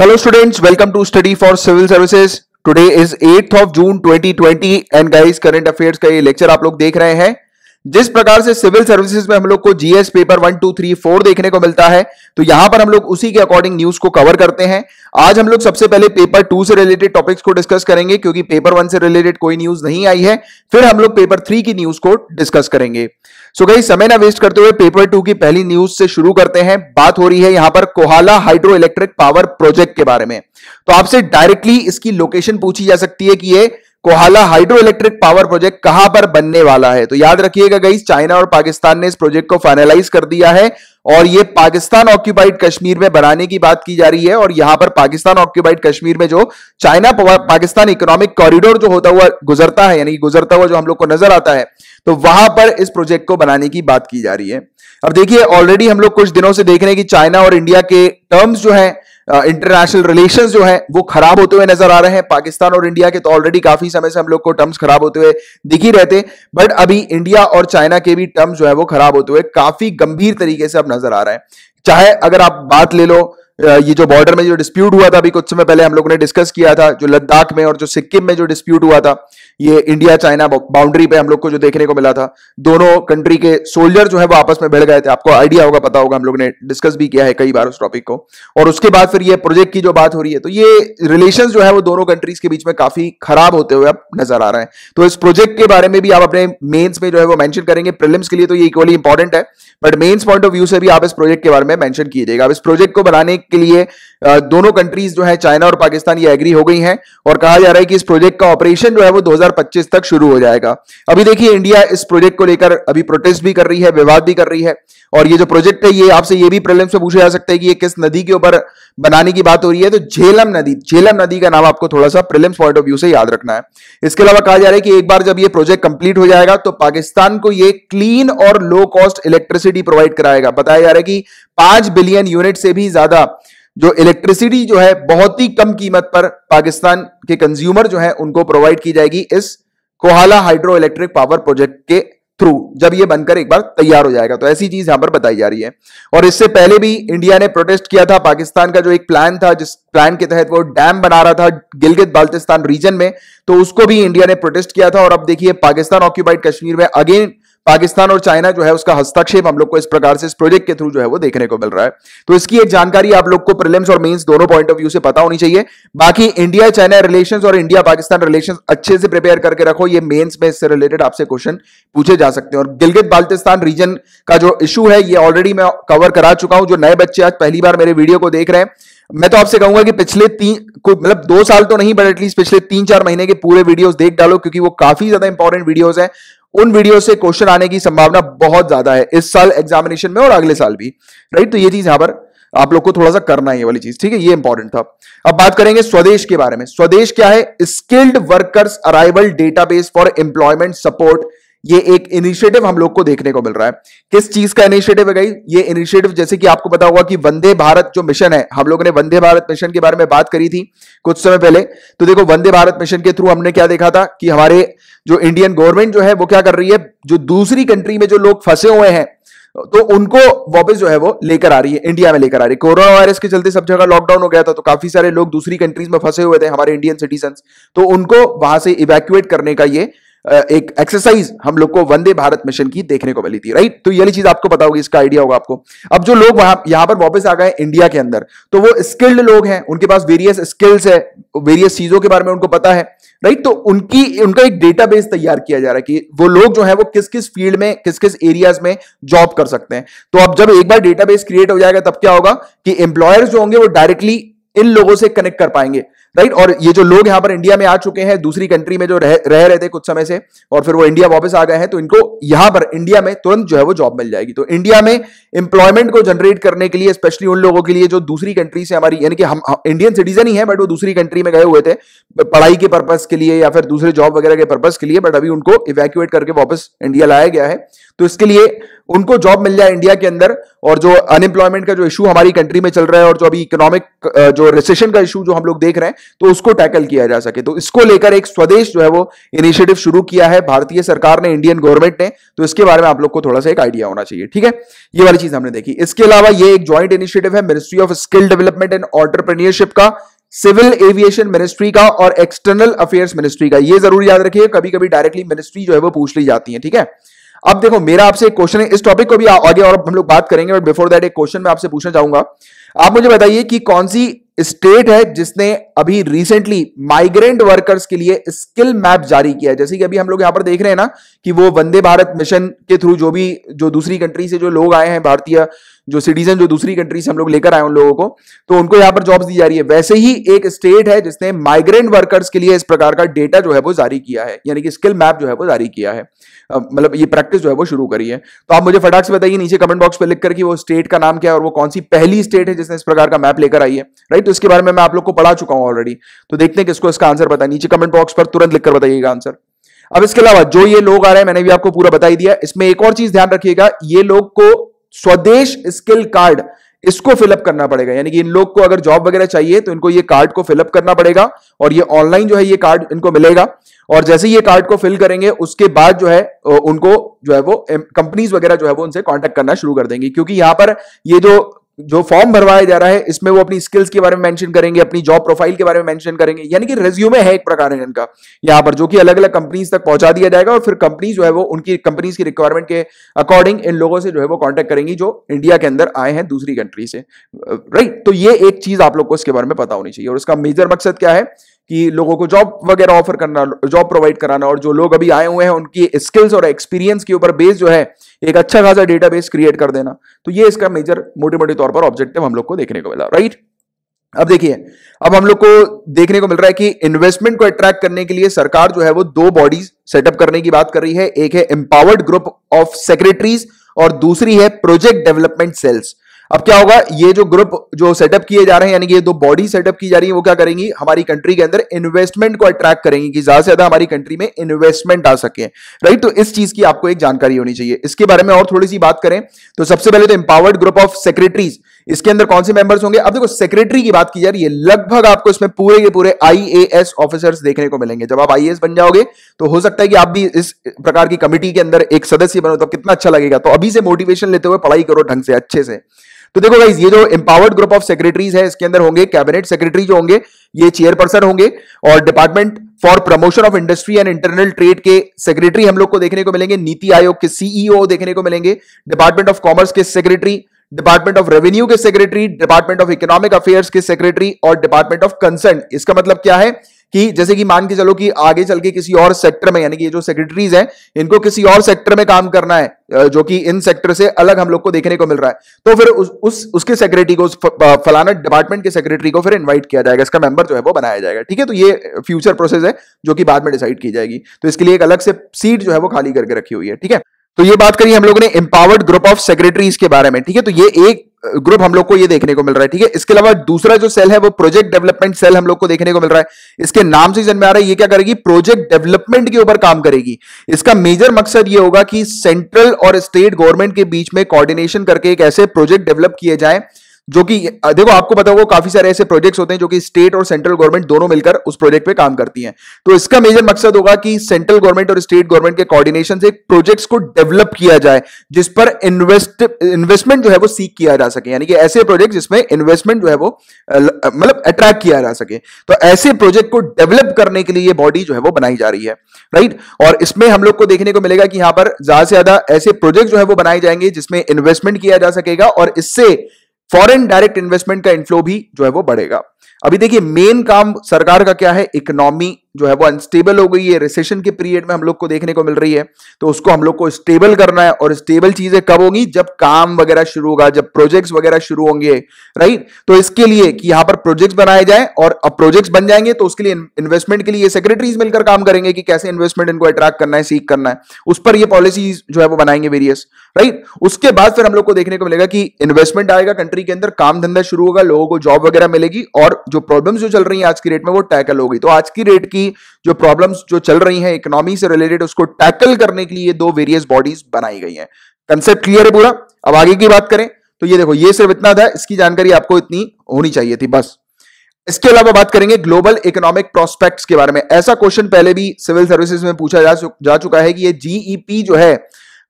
hello students welcome to study for civil services today is eight of June 2020 and guys current affairs का ये lecture आप लोग देख रहे हैं जिस प्रकार से सिविल सर्विसेज में हम लोग को GS paper one two three four देखने को मिलता है तो यहां पर हम लोग उसी के अकॉर्डिंग न्यूज को कवर करते हैं आज हम लोग सबसे पहले पेपर टू से रिलेटेड टॉपिक्स को डिस्कस करेंगे क्योंकि पेपर वन से रिलेटेड कोई न्यूज नहीं आई है फिर हम लोग पेपर थ्री की न्यूज को डिस्कस करेंगे सो so समय ना वेस्ट करते हुए पेपर टू की पहली न्यूज से शुरू करते हैं बात हो रही है यहां पर Kohala hydro electric power project के बारे में तो आपसे डायरेक्टली इसकी लोकेशन पूछी जा सकती है कि ये Kohala hydro electric power project कहां पर बनने वाला है तो याद रखिएगा गई चाइना और पाकिस्तान ने इस प्रोजेक्ट को फाइनलाइज कर दिया है और ये पाकिस्तान ऑक्यूपाइड कश्मीर में बनाने की बात की जा रही है और यहां पर पाकिस्तान ऑक्यूपाइड कश्मीर में जो चाइना पाकिस्तान इकोनॉमिक कॉरिडोर जो होता हुआ गुजरता है यानी गुजरता हुआ जो हम लोग को नजर आता है तो वहां पर इस प्रोजेक्ट को बनाने की बात की जा रही है अब देखिए ऑलरेडी हम लोग कुछ दिनों से देख रहे हैं कि चाइना और इंडिया के टर्म्स जो है इंटरनेशनल रिलेशन जो है वो खराब होते हुए नजर आ रहे हैं पाकिस्तान और इंडिया के तो ऑलरेडी काफी समय से हम लोग को टर्म्स खराब होते हुए दिख ही रहते बट अभी इंडिया और चाइना के भी टर्म्स जो है वो खराब होते हुए काफी गंभीर तरीके से अब नजर आ रहे हैं चाहे अगर आप बात ले लो ये जो बॉर्डर में जो डिस्प्यूट हुआ था अभी कुछ समय पहले हम लोगों ने डिस्कस किया था जो लद्दाख में और जो सिक्किम में जो डिस्प्यूट हुआ था ये इंडिया चाइना बाउंड्री पे हम लोग को जो देखने को मिला था दोनों कंट्री के सोल्जर जो है वो आपस में भिड़ गए थे आपको आइडिया होगा पता होगा हम लोग ने डिस्कस भी किया है कई बार उस टॉपिक को और उसके बाद फिर ये प्रोजेक्ट की जो बात हो रही है तो ये रिलेशन जो है वो दोनों कंट्रीज के बीच में काफी खराब होते हुए अब नजर आ रहे हैं तो इस प्रोजेक्ट के बारे में भी आप अपने मेन्स में जो है वो मैंशन करेंगे प्रिलिम्स के लिए तो ये इक्वली इंपॉर्टेंट है but mains point of view से भी आप इस प्रोजेक्ट के बारे में मैंशन कीजिएगा आप इस प्रोजेक्ट को बनाने के लिए दोनों कंट्रीज जो है चाइना और पाकिस्तान ये एग्री हो गई हैं और कहा जा रहा है कि इस प्रोजेक्ट का ऑपरेशन जो है वो 2025 तक शुरू हो जाएगा अभी देखिए इंडिया इस प्रोजेक्ट को लेकर अभी प्रोटेस्ट भी कर रही है विवाद भी कर रही है और ये जो प्रोजेक्ट है ये आपसे ये भी प्रॉब्लम से पूछा जा सकता है कि ये किस नदी के ऊपर बनाने की बात हो रही है तो झेलम नदी झेलम नदी का नाम आपको थोड़ा सा प्रिलिम्स पॉइंट ऑफ व्यू से याद रखना है इसके अलावा कहा जा रहा है कि एक बार जब ये प्रोजेक्ट कंप्लीट हो जाएगा तो पाकिस्तान को ये क्लीन और लो कॉस्ट इलेक्ट्रिसिटी प्रोवाइड कराएगा बताया जा रहा है कि पांच बिलियन यूनिट से भी ज्यादा जो इलेक्ट्रिसिटी जो है बहुत ही कम कीमत पर पाकिस्तान के कंज्यूमर जो है उनको प्रोवाइड की जाएगी इस Kohala hydro electric power project के थ्रू जब ये बनकर एक बार तैयार हो जाएगा तो ऐसी चीज यहां पर बताई जा रही है और इससे पहले भी इंडिया ने प्रोटेस्ट किया था पाकिस्तान का जो एक प्लान था जिस प्लान के तहत वो डैम बना रहा था गिलगित बाल्टिस्तान रीजन में तो उसको भी इंडिया ने प्रोटेस्ट किया था और अब देखिए पाकिस्तान ऑक्यूपाइड कश्मीर में अगेन पाकिस्तान और चाइना जो है उसका हस्तक्षेप हम लोग को इस प्रकार से इस प्रोजेक्ट के थ्रू जो है वो देखने को मिल रहा है तो इसकी एक जानकारी आप लोग को प्रिलिम्स और मेंस दोनों पॉइंट ऑफ व्यू से पता होनी चाहिए बाकी इंडिया चाइना रिलेशंस और इंडिया पाकिस्तान रिलेशंस अच्छे से प्रिपेयर करके रखो ये मेन्स में इससे रिलेटेड आपसे क्वेश्चन पूछे जा सकते हैं और गिलगित बाल्टिस्तान रीजन का जो इशू है ये ऑलरेडी मैं कवर करा चुका हूं जो नए बच्चे आज पहली बार मेरे वीडियो को देख रहे हैं मैं तो आपसे कहूंगा कि पिछले तीन मतलब दो साल तो नहीं बट एटलीस्ट पिछले तीन चार महीने के पूरे वीडियोस देख डालो क्योंकि वो काफी ज्यादा इंपॉर्टेंट वीडियोस हैं उन वीडियो से क्वेश्चन आने की संभावना बहुत ज्यादा है इस साल एग्जामिनेशन में और अगले साल भी राइट तो ये चीज यहां पर आप लोग को थोड़ा सा करना है ये वाली चीज ठीक है ये इंपॉर्टेंट था अब बात करेंगे स्वदेश के बारे में स्वदेश क्या है skilled workers arrival database for employment support ये एक इनिशिएटिव हम लोग को देखने को मिल रहा है किस चीज का इनिशिएटिव है गई ये इनिशिएटिव जैसे कि आपको पता होगा कि वंदे भारत जो मिशन है हम लोगों ने वंदे भारत मिशन के बारे में बात करी थी कुछ समय पहले तो देखो वंदे भारत मिशन के थ्रू हमने क्या देखा था कि हमारे जो इंडियन गवर्नमेंट जो है वो क्या कर रही है जो दूसरी कंट्री में जो लोग फंसे हुए हैं तो उनको वापस जो है वो लेकर आ रही है इंडिया में लेकर आ रही है कोरोना वायरस के चलते सब जगह लॉकडाउन हो गया था तो काफी सारे लोग दूसरी कंट्रीज में फंसे हुए थे हमारे इंडियन सिटीजन तो उनको वहां से इवैक्यूएट करने का ये एक एक्सरसाइज हम लोग को वंदे भारत मिशन की देखने को मिली थी राइट तो ये चीज आपको पता होगी इसका आइडिया होगा आपको अब जो लोग वहां यहां पर वापस आ गए इंडिया के अंदर तो वो स्किल्ड लोग हैं उनके पास वेरियस स्किल्स है वेरियस चीजों के बारे में उनको पता है राइट तो उनकी उनका एक डेटाबेस तैयार किया जा रहा है कि वो लोग जो है वो किस किस फील्ड में किस किस एरियाज में जॉब कर सकते हैं तो अब जब एक बार डेटाबेस क्रिएट हो जाएगा तब क्या होगा कि एम्प्लॉयर्स जो होंगे वो डायरेक्टली इन लोगों से कनेक्ट कर पाएंगे राइट और ये जो लोग यहां पर इंडिया में आ चुके हैं दूसरी कंट्री में जो रह, रह रहे थे कुछ समय से और फिर वो इंडिया वापस आ गए हैं तो इनको यहां पर इंडिया में तुरंत जो है वो जॉब मिल जाएगी तो इंडिया में इंप्लॉयमेंट को जनरेट करने के लिए स्पेशली उन लोगों के लिए जो दूसरी कंट्री से हमारी यानी कि हम इंडियन सिटीजन ही है बट वो दूसरी कंट्री में गए हुए थे पढ़ाई के पर्पज के लिए या फिर दूसरे जॉब वगैरह के पर्पज के लिए बट अभी उनको इवैक्यूएट करके वापस इंडिया लाया गया है तो इसके लिए उनको जॉब मिल जाए इंडिया के अंदर और जो अनएम्प्लॉयमेंट का जो इशू हमारी कंट्री में चल रहा है और जो अभी इकोनॉमिक जो रिसेशन का इशू जो हम लोग देख रहे हैं तो उसको टैकल किया जा सके तो इसको लेकर एक स्वदेश जो है वो इनिशिएटिव शुरू किया है भारतीय सरकार ने इंडियन गवर्नमेंट ने तो इसके बारे में आप लोग को थोड़ा सा एक आइडिया होना चाहिए ठीक है ये वाली चीज हमने देखी इसके अलावा ये एक ज्वाइंट इनिशिएटिव है ministry of skill development and entrepreneurship का सिविल एविएशन मिनिस्ट्री का और एक्सटर्नल अफेयर्स मिनिस्ट्री का ये जरूर याद रखिए कभी कभी डायरेक्टली मिनिस्ट्री जो है वो पूछ ली जाती है ठीक है अब देखो मेरा आपसे एक क्वेश्चन है इस टॉपिक को भी आगे और हम लोग बात करेंगे बट बिफोर दैट एक क्वेश्चन मैं आपसे पूछना चाहूंगा आप मुझे बताइए कि कौन सी स्टेट है जिसने अभी रिसेंटली माइग्रेंट वर्कर्स के लिए स्किल मैप जारी किया है जैसे कि अभी हम लोग यहां पर देख रहे हैं ना कि वो वंदे भारत मिशन के थ्रू जो भी जो दूसरी कंट्री से जो लोग आए हैं भारतीय जो सिटीजन जो दूसरी कंट्री से हम लोग लेकर आए उन लोगों को तो उनको यहाँ पर जॉब्स दी जा रही है वैसे ही एक स्टेट है जिसने माइग्रेंट वर्कर्स के लिए इस प्रकार का डेटा जो है वो जारी किया है यानी कि स्किल मैप जो है वो जारी किया है मतलब ये प्रैक्टिस जो है वो शुरू करी है तो आप मुझे फटाक से बताइए नीचे कमेंट बॉक्स पर लिख करके वो स्टेट का नाम क्या है और वो कौन सी पहली स्टेट है जिसने इस प्रकार का मैप लेकर आई है राइट तो इसके बारे में मैं आप लोग को पढ़ा चुका हूँ ऑलरेडी तो देखते हैं किसको इसका आंसर बताया नीचे कमेंट बॉक्स पर तुरंत लिखकर बताइएगा आंसर अब इसके अलावा जो ये लोग आ रहे हैं मैंने भी आपको पूरा बताई दिया इसमें एक और चीज ध्यान रखिएगा ये लोग को स्वदेश स्किल कार्ड इसको फिलअप करना पड़ेगा यानी कि इन लोग को अगर जॉब वगैरह चाहिए तो इनको ये कार्ड को फिलअप करना पड़ेगा और ये ऑनलाइन जो है ये कार्ड इनको मिलेगा और जैसे ही ये कार्ड को फिल करेंगे उसके बाद जो है उनको जो है वो कंपनीज वगैरह जो है वो उनसे कांटेक्ट करना शुरू कर देंगी क्योंकि यहां पर ये जो जो फॉर्म भरवाया जा रहा है इसमें वो अपनी स्किल्स के बारे में मेंशन करेंगे अपनी जॉब प्रोफाइल के बारे में मेंशन करेंगे यानी कि रेज्यूमे है एक प्रकार है इनका यहाँ पर जो कि अलग अलग कंपनीज तक पहुंचा दिया जाएगा और फिर कंपनी जो है वो उनकी कंपनीज की रिक्वायरमेंट के अकॉर्डिंग इन लोगों से जो है वो कॉन्टेक्ट करेंगी जो इंडिया के अंदर आए हैं दूसरी कंट्री से राइट तो ये एक चीज आप लोग को इसके बारे में पता होनी चाहिए और इसका मेजर मकसद क्या है कि लोगों को जॉब वगैरह ऑफर करना जॉब प्रोवाइड कराना और जो लोग अभी आए हुए हैं उनकी स्किल्स और एक्सपीरियंस के ऊपर बेस जो है एक अच्छा खासा डेटा क्रिएट कर देना तो ये इसका मेजर मोटे मोटे तौर पर ऑब्जेक्टिव हम लोग को देखने को मिला राइट अब देखिए अब हम लोग को देखने को मिल रहा है कि इन्वेस्टमेंट को अट्रैक्ट करने के लिए सरकार जो है वो दो बॉडीज सेटअप करने की बात कर रही है एक है एम्पावर्ड ग्रुप ऑफ सेक्रेटरीज और दूसरी है प्रोजेक्ट डेवलपमेंट सेल्स अब क्या होगा ये जो ग्रुप जो सेटअप किए जा रहे हैं यानी कि ये दो बॉडी सेटअप की जा रही है वो क्या करेंगी हमारी कंट्री के अंदर इन्वेस्टमेंट को अट्रैक्ट करेंगी कि ज्यादा से ज्यादा हमारी कंट्री में इन्वेस्टमेंट आ सके राइट तो इस चीज की आपको एक जानकारी होनी चाहिए इसके बारे में और थोड़ी सी बात करें तो सबसे पहले तो एम्पावर्ड ग्रुप ऑफ सेक्रेटरीज इसके अंदर कौन से मेंबर्स होंगे अब देखो सेक्रेटरी की बात की जा रही है लगभग आपको इसमें पूरे के पूरे आईएएस ऑफिसर्स देखने को मिलेंगे जब आप आईएएस बन जाओगे तो हो सकता है कि आप भी इस प्रकार की कमिटी के अंदर एक सदस्य बनो तो कितना अच्छा लगेगा तो अभी से मोटिवेशन लेते हुए पढ़ाई करो ढंग से अच्छे से तो देखो भाई ये जो एम्पावर्ड ग्रुप ऑफ सेक्रेटरीज है इसके अंदर होंगे कैबिनेट सेक्रेटरी जो होंगे ये चेयरपर्सन होंगे और department for promotion of industry and internal trade के सेक्रेटरी हम लोग को देखने को मिलेंगे नीति आयोग के सीईओ e देखने को मिलेंगे डिपार्टमेंट ऑफ कॉमर्स के सेक्रेटरी डिपार्टमेंट ऑफ रेवेन्यू के secretary department of economic affairs के सेक्रेटरी और डिपार्टमेंट ऑफ कंसर्न इसका मतलब क्या है कि जैसे कि मान के चलो कि आगे चल के किसी और सेक्टर में यानी कि ये जो सेक्रेटरीज हैं इनको किसी और सेक्टर में काम करना है जो कि इन सेक्टर से अलग हम लोग को देखने को मिल रहा है तो फिर उस, उस उसके सेक्रेटरी को उस फलाना डिपार्टमेंट के सेक्रेटरी को फिर इन्वाइट किया जाएगा इसका मेंबर जो है वो बनाया जाएगा ठीक है तो ये फ्यूचर प्रोसेस है जो कि बाद में डिसाइड की जाएगी तो इसके लिए एक अलग से सीट जो है वो खाली करके रखी हुई है ठीक है तो ये बात करी हम लोगों ने एम्पावर्ड ग्रुप ऑफ सेक्रेटरीज के बारे में ठीक है तो ये एक ग्रुप हम लोग को ये देखने को मिल रहा है ठीक है इसके अलावा दूसरा जो सेल है वो प्रोजेक्ट डेवलपमेंट सेल हम लोग को देखने को मिल रहा है इसके नाम से जन में आ रहा है ये क्या करेगी प्रोजेक्ट डेवलपमेंट के ऊपर काम करेगी इसका मेजर मकसद ये होगा कि सेंट्रल और स्टेट गवर्नमेंट के बीच में कोऑर्डिनेशन करके एक ऐसे प्रोजेक्ट डेवलप किए जाए जो कि देखो आपको पता होगा काफी सारे ऐसे प्रोजेक्ट्स होते हैं जो कि स्टेट और सेंट्रल गवर्नमेंट दोनों मिलकर उस प्रोजेक्ट पे काम करती हैं तो इसका मेजर मकसद होगा कि सेंट्रल गवर्नमेंट और स्टेट गवर्नमेंट के कोऑर्डिनेशन से प्रोजेक्ट्स को डेवलप किया जाए जिस पर इन्वेस्ट इन्वेस्टमेंट जो है वो सीख किया जा सके यानी कि ऐसे प्रोजेक्ट जिसमें इन्वेस्टमेंट जो है वो मतलब अट्रैक्ट किया जा सके तो ऐसे प्रोजेक्ट को डेवलप करने के लिए बॉडी जो है वो बनाई जा रही है राइट और इसमें हम लोग को देखने को मिलेगा कि यहां पर ज्यादा से ज्यादा ऐसे प्रोजेक्ट जो है वो बनाए जाएंगे जिसमें इन्वेस्टमेंट किया जा सकेगा और इससे फॉरेन डायरेक्ट इन्वेस्टमेंट का इन्फ्लो भी जो है वो बढ़ेगा अभी देखिए मेन काम सरकार का क्या है इकोनॉमी जो है वो अनस्टेबल हो गई है रिसेशन के पीरियड में हम लोग को देखने को मिल रही है तो उसको हम लोग को स्टेबल करना है और स्टेबल चीजें कब होंगी जब काम वगैरह शुरू होगा जब प्रोजेक्ट्स वगैरह शुरू होंगे राइट तो इसके लिए कि यहां पर प्रोजेक्ट्स बनाए जाए और अब प्रोजेक्ट्स बन जाएंगे तो उसके लिए इन्वेस्टमेंट के लिए सेक्रेटरीज मिलकर काम करेंगे कि कैसे इन्वेस्टमेंट इनको अट्रैक्ट करना है सीख करना है उस पर यह पॉलिसी जो है वो बनाएंगे वेरियस राइट उसके बाद फिर हम लोग को देखने को मिलेगा कि इन्वेस्टमेंट आएगा कंट्री के अंदर काम धंधा शुरू होगा लोगों को जॉब वगैरह मिलेगी और जो प्रॉब्लम्स जो चल रही हैं आज की रेट में वो टैकल हो गई तो आज की रेट की जो प्रॉब्लम्स जो चल रही हैं इकोनॉमी से रिलेटेड उसको टैकल करने के लिए दो वेरियस बॉडीज बनाई गई हैं कंसेप्ट क्लियर है पूरा अब आगे की बात करें तो ये देखो ये सिर्फ इतना था इसकी जानकारी आपको इतनी होनी चाहिए थी बस इसके अलावा बात करेंगे ग्लोबल इकोनॉमिक प्रोस्पेक्ट्स के बारे में ऐसा क्वेश्चन पहले भी सिविल सर्विसेज में पूछा जा, जा चुका है कि ये जीईपी e जो है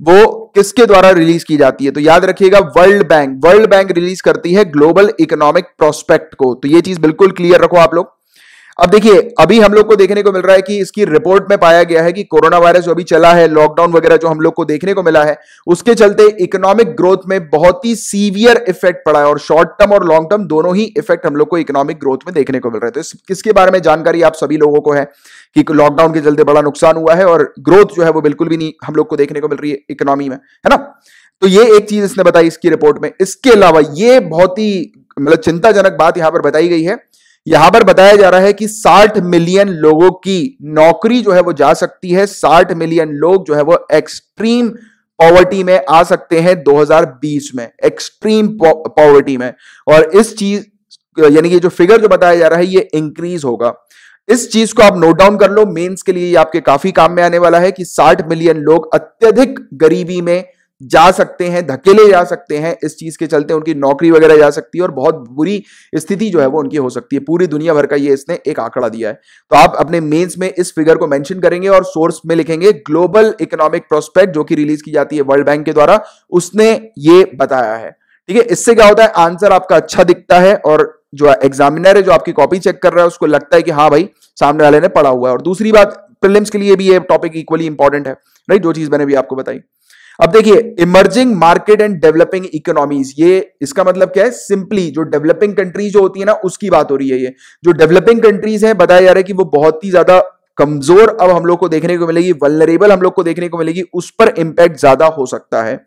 वो किसके द्वारा रिलीज की जाती है तो याद रखिएगा world bank world bank release करती है ग्लोबल इकोनॉमिक प्रोस्पेक्ट को तो ये चीज बिल्कुल क्लियर रखो आप लोग अब देखिए अभी हम लोग को देखने को मिल रहा है कि इसकी रिपोर्ट में पाया गया है कि कोरोना वायरस जो अभी चला है लॉकडाउन वगैरह जो हम लोग को देखने को मिला है उसके चलते इकोनॉमिक ग्रोथ में बहुत ही सीवियर इफेक्ट पड़ा है और शॉर्ट टर्म और लॉन्ग टर्म दोनों ही इफेक्ट हम लोग को इकोनॉमिक ग्रोथ में देखने को मिल रहा है तो इस, बारे में जानकारी आप सभी लोगों को है कि लॉकडाउन के चलते बड़ा नुकसान हुआ है और ग्रोथ जो है वो बिल्कुल भी नहीं हम लोग को देखने को मिल रही है इकोनॉमी में है ना तो ये एक चीज इसने बताई इसकी रिपोर्ट में इसके अलावा ये बहुत ही मतलब चिंताजनक बात यहां पर बताई गई है यहां पर बताया जा रहा है कि 60 मिलियन लोगों की नौकरी जो है वो जा सकती है 60 मिलियन लोग जो है वो एक्सट्रीम पॉवर्टी में आ सकते हैं 2020 में एक्सट्रीम पॉवर्टी में और इस चीज यानी कि जो फिगर जो बताया जा रहा है ये इंक्रीज होगा इस चीज को आप नोट डाउन कर लो मेंस के लिए आपके काफी काम में आने वाला है कि 60 मिलियन लोग अत्यधिक गरीबी में जा सकते हैं धकेले जा सकते हैं इस चीज के चलते उनकी नौकरी वगैरह जा सकती है और बहुत बुरी स्थिति जो है वो उनकी हो सकती है पूरी दुनिया भर का ये इसने एक आंकड़ा दिया है तो आप अपने मेंस में इस फिगर को मेंशन करेंगे और सोर्स में लिखेंगे ग्लोबल इकोनॉमिक प्रोस्पेक्ट जो कि रिलीज की जाती है वर्ल्ड बैंक के द्वारा उसने ये बताया है ठीक है इससे क्या होता है आंसर आपका अच्छा दिखता है और जो एग्जामिनर है जो आपकी कॉपी चेक कर रहा है उसको लगता है कि हाँ भाई सामने वाले ने पढ़ा हुआ है और दूसरी बात प्रिलिम्स के लिए भी ये टॉपिक इक्वली इंपॉर्टेंट है राइट जो चीज मैंने भी आपको बताई अब देखिए emerging market and developing economies ये इसका मतलब क्या है सिंपली जो डेवलपिंग कंट्रीज जो होती है ना उसकी बात हो रही है ये जो डेवलपिंग कंट्रीज है बताया जा रहा है कि वो बहुत ही ज्यादा कमजोर अब हम लोग को देखने को मिलेगी वलरेबल हम लोग को देखने को मिलेगी उस पर इंपैक्ट ज्यादा हो सकता है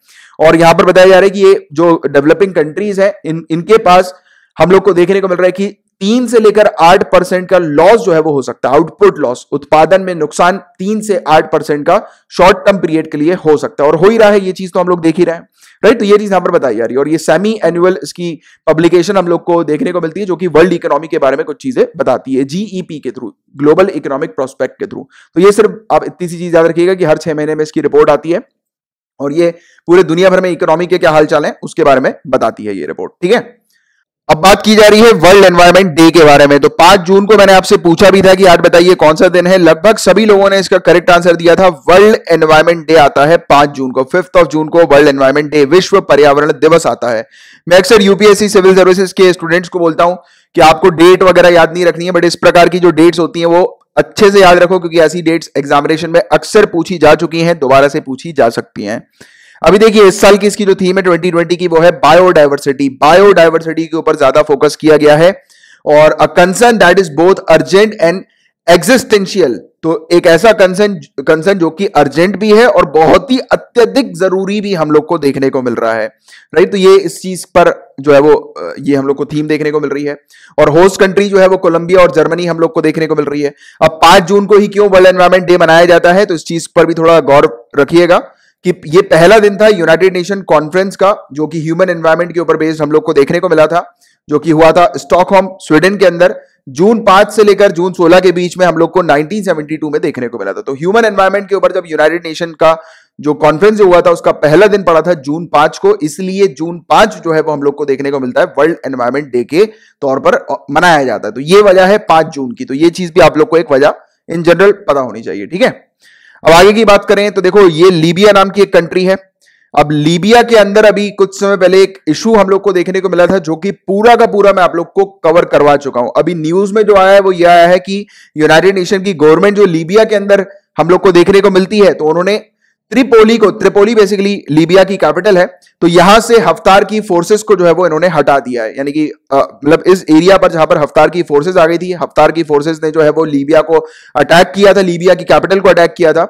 और यहां पर बताया जा रहा है कि ये जो डेवलपिंग कंट्रीज है इन इनके पास हम लोग को देखने को मिल रहा है कि तीन से लेकर आठ परसेंट का लॉस जो है वो हो सकता है आउटपुट लॉस उत्पादन में नुकसान तीन से आठ परसेंट का शॉर्ट टर्म पीरियड के लिए हो सकता है और हो ही रहा है ये चीज तो हम लोग देख ही रहे हैं राइट तो ये चीज यहां पर बताई जा रही है और ये सेमी एनुअल इसकी पब्लिकेशन हम लोग को देखने को मिलती है जो कि वर्ल्ड इकोनॉमी के बारे में कुछ चीजें बताती है जीईपी e के थ्रू ग्लोबल इकोनॉमिक प्रोस्पेक्ट के थ्रू तो ये सिर्फ आप इतनी सी चीज याद रखिएगा कि हर छह महीने में इसकी रिपोर्ट आती है और ये पूरे दुनिया भर में इकोनॉमी के क्या हालचाल है उसके बारे में बताती है ये रिपोर्ट ठीक है अब बात की जा रही है वर्ल्ड एनवायरमेंट डे के बारे में तो पांच जून को मैंने आपसे पूछा भी था कि आज बताइए कौन सा दिन है लगभग सभी लोगों ने इसका करेक्ट आंसर दिया था वर्ल्ड एनवायरमेंट डे आता है पांच जून को फिफ्थ ऑफ जून को वर्ल्ड एनवायरमेंट डे विश्व पर्यावरण दिवस आता है मैं अक्सर यूपीएससी सिविल सर्विसेज के स्टूडेंट्स को बोलता हूं कि आपको डेट वगैरह याद नहीं रखनी है बट इस प्रकार की जो डेट्स होती है वो अच्छे से याद रखो क्योंकि ऐसी डेट्स एग्जामिनेशन में अक्सर पूछी जा चुकी है दोबारा से पूछी जा सकती है अभी देखिए इस साल की इसकी जो थीम है 2020 की वो है बायोडाइवर्सिटी बायोडाइवर्सिटी के ऊपर ज्यादा फोकस किया गया है और a concern that is both urgent and existential तो एक ऐसा कंसर्न कंसर्न जो कि अर्जेंट भी है और बहुत ही अत्यधिक जरूरी भी हम लोग को देखने को मिल रहा है राइट तो ये इस चीज पर जो है वो ये हम लोग को थीम देखने को मिल रही है और होस्ट कंट्री जो है वो कोलंबिया और जर्मनी हम लोग को देखने को मिल रही है अब पांच जून को ही क्यों वर्ल्ड एनवायरमेंट डे मनाया जाता है तो इस चीज पर भी थोड़ा गौर रखिएगा कि ये पहला दिन था यूनाइटेड नेशन कॉन्फ्रेंस का जो कि ह्यूमन एनवायरमेंट के ऊपर बेस्ड हम लोग को देखने को मिला था जो कि हुआ था स्टॉकहोम स्वीडन के अंदर जून पांच से लेकर जून सोलह के बीच में हम लोग को 1972 में देखने को मिला था तो ह्यूमन एनवायरमेंट के ऊपर जब यूनाइटेड नेशन का जो कॉन्फ्रेंस जो हुआ था उसका पहला दिन पड़ा था जून पांच को इसलिए जून पांच जो है वो हम लोग को देखने को मिलता है वर्ल्ड एनवायरमेंट डे के तौर पर मनाया जाता है तो ये वजह है पांच जून की तो ये चीज भी आप लोग को एक वजह इन जनरल पता होनी चाहिए ठीक है अब आगे की बात करें तो देखो ये लीबिया नाम की एक कंट्री है अब लीबिया के अंदर अभी कुछ समय पहले एक इशू हम लोग को देखने को मिला था जो कि पूरा का पूरा मैं आप लोग को कवर करवा चुका हूं अभी न्यूज में जो आया है वो यह आया है कि यूनाइटेड नेशन की गवर्नमेंट जो लीबिया के अंदर हम लोग को देखने को मिलती है तो उन्होंने त्रिपोली को त्रिपोली बेसिकली लीबिया की कैपिटल है तो यहां से हफ्तार की फोर्सेस को जो है वो इन्होंने हटा दिया है यानी कि मतलब इस एरिया पर जहां पर हफ्तार की फोर्सेस आ गई थी हफ्तार की फोर्सेस ने जो है वो लीबिया को अटैक किया था लीबिया की कैपिटल को अटैक किया था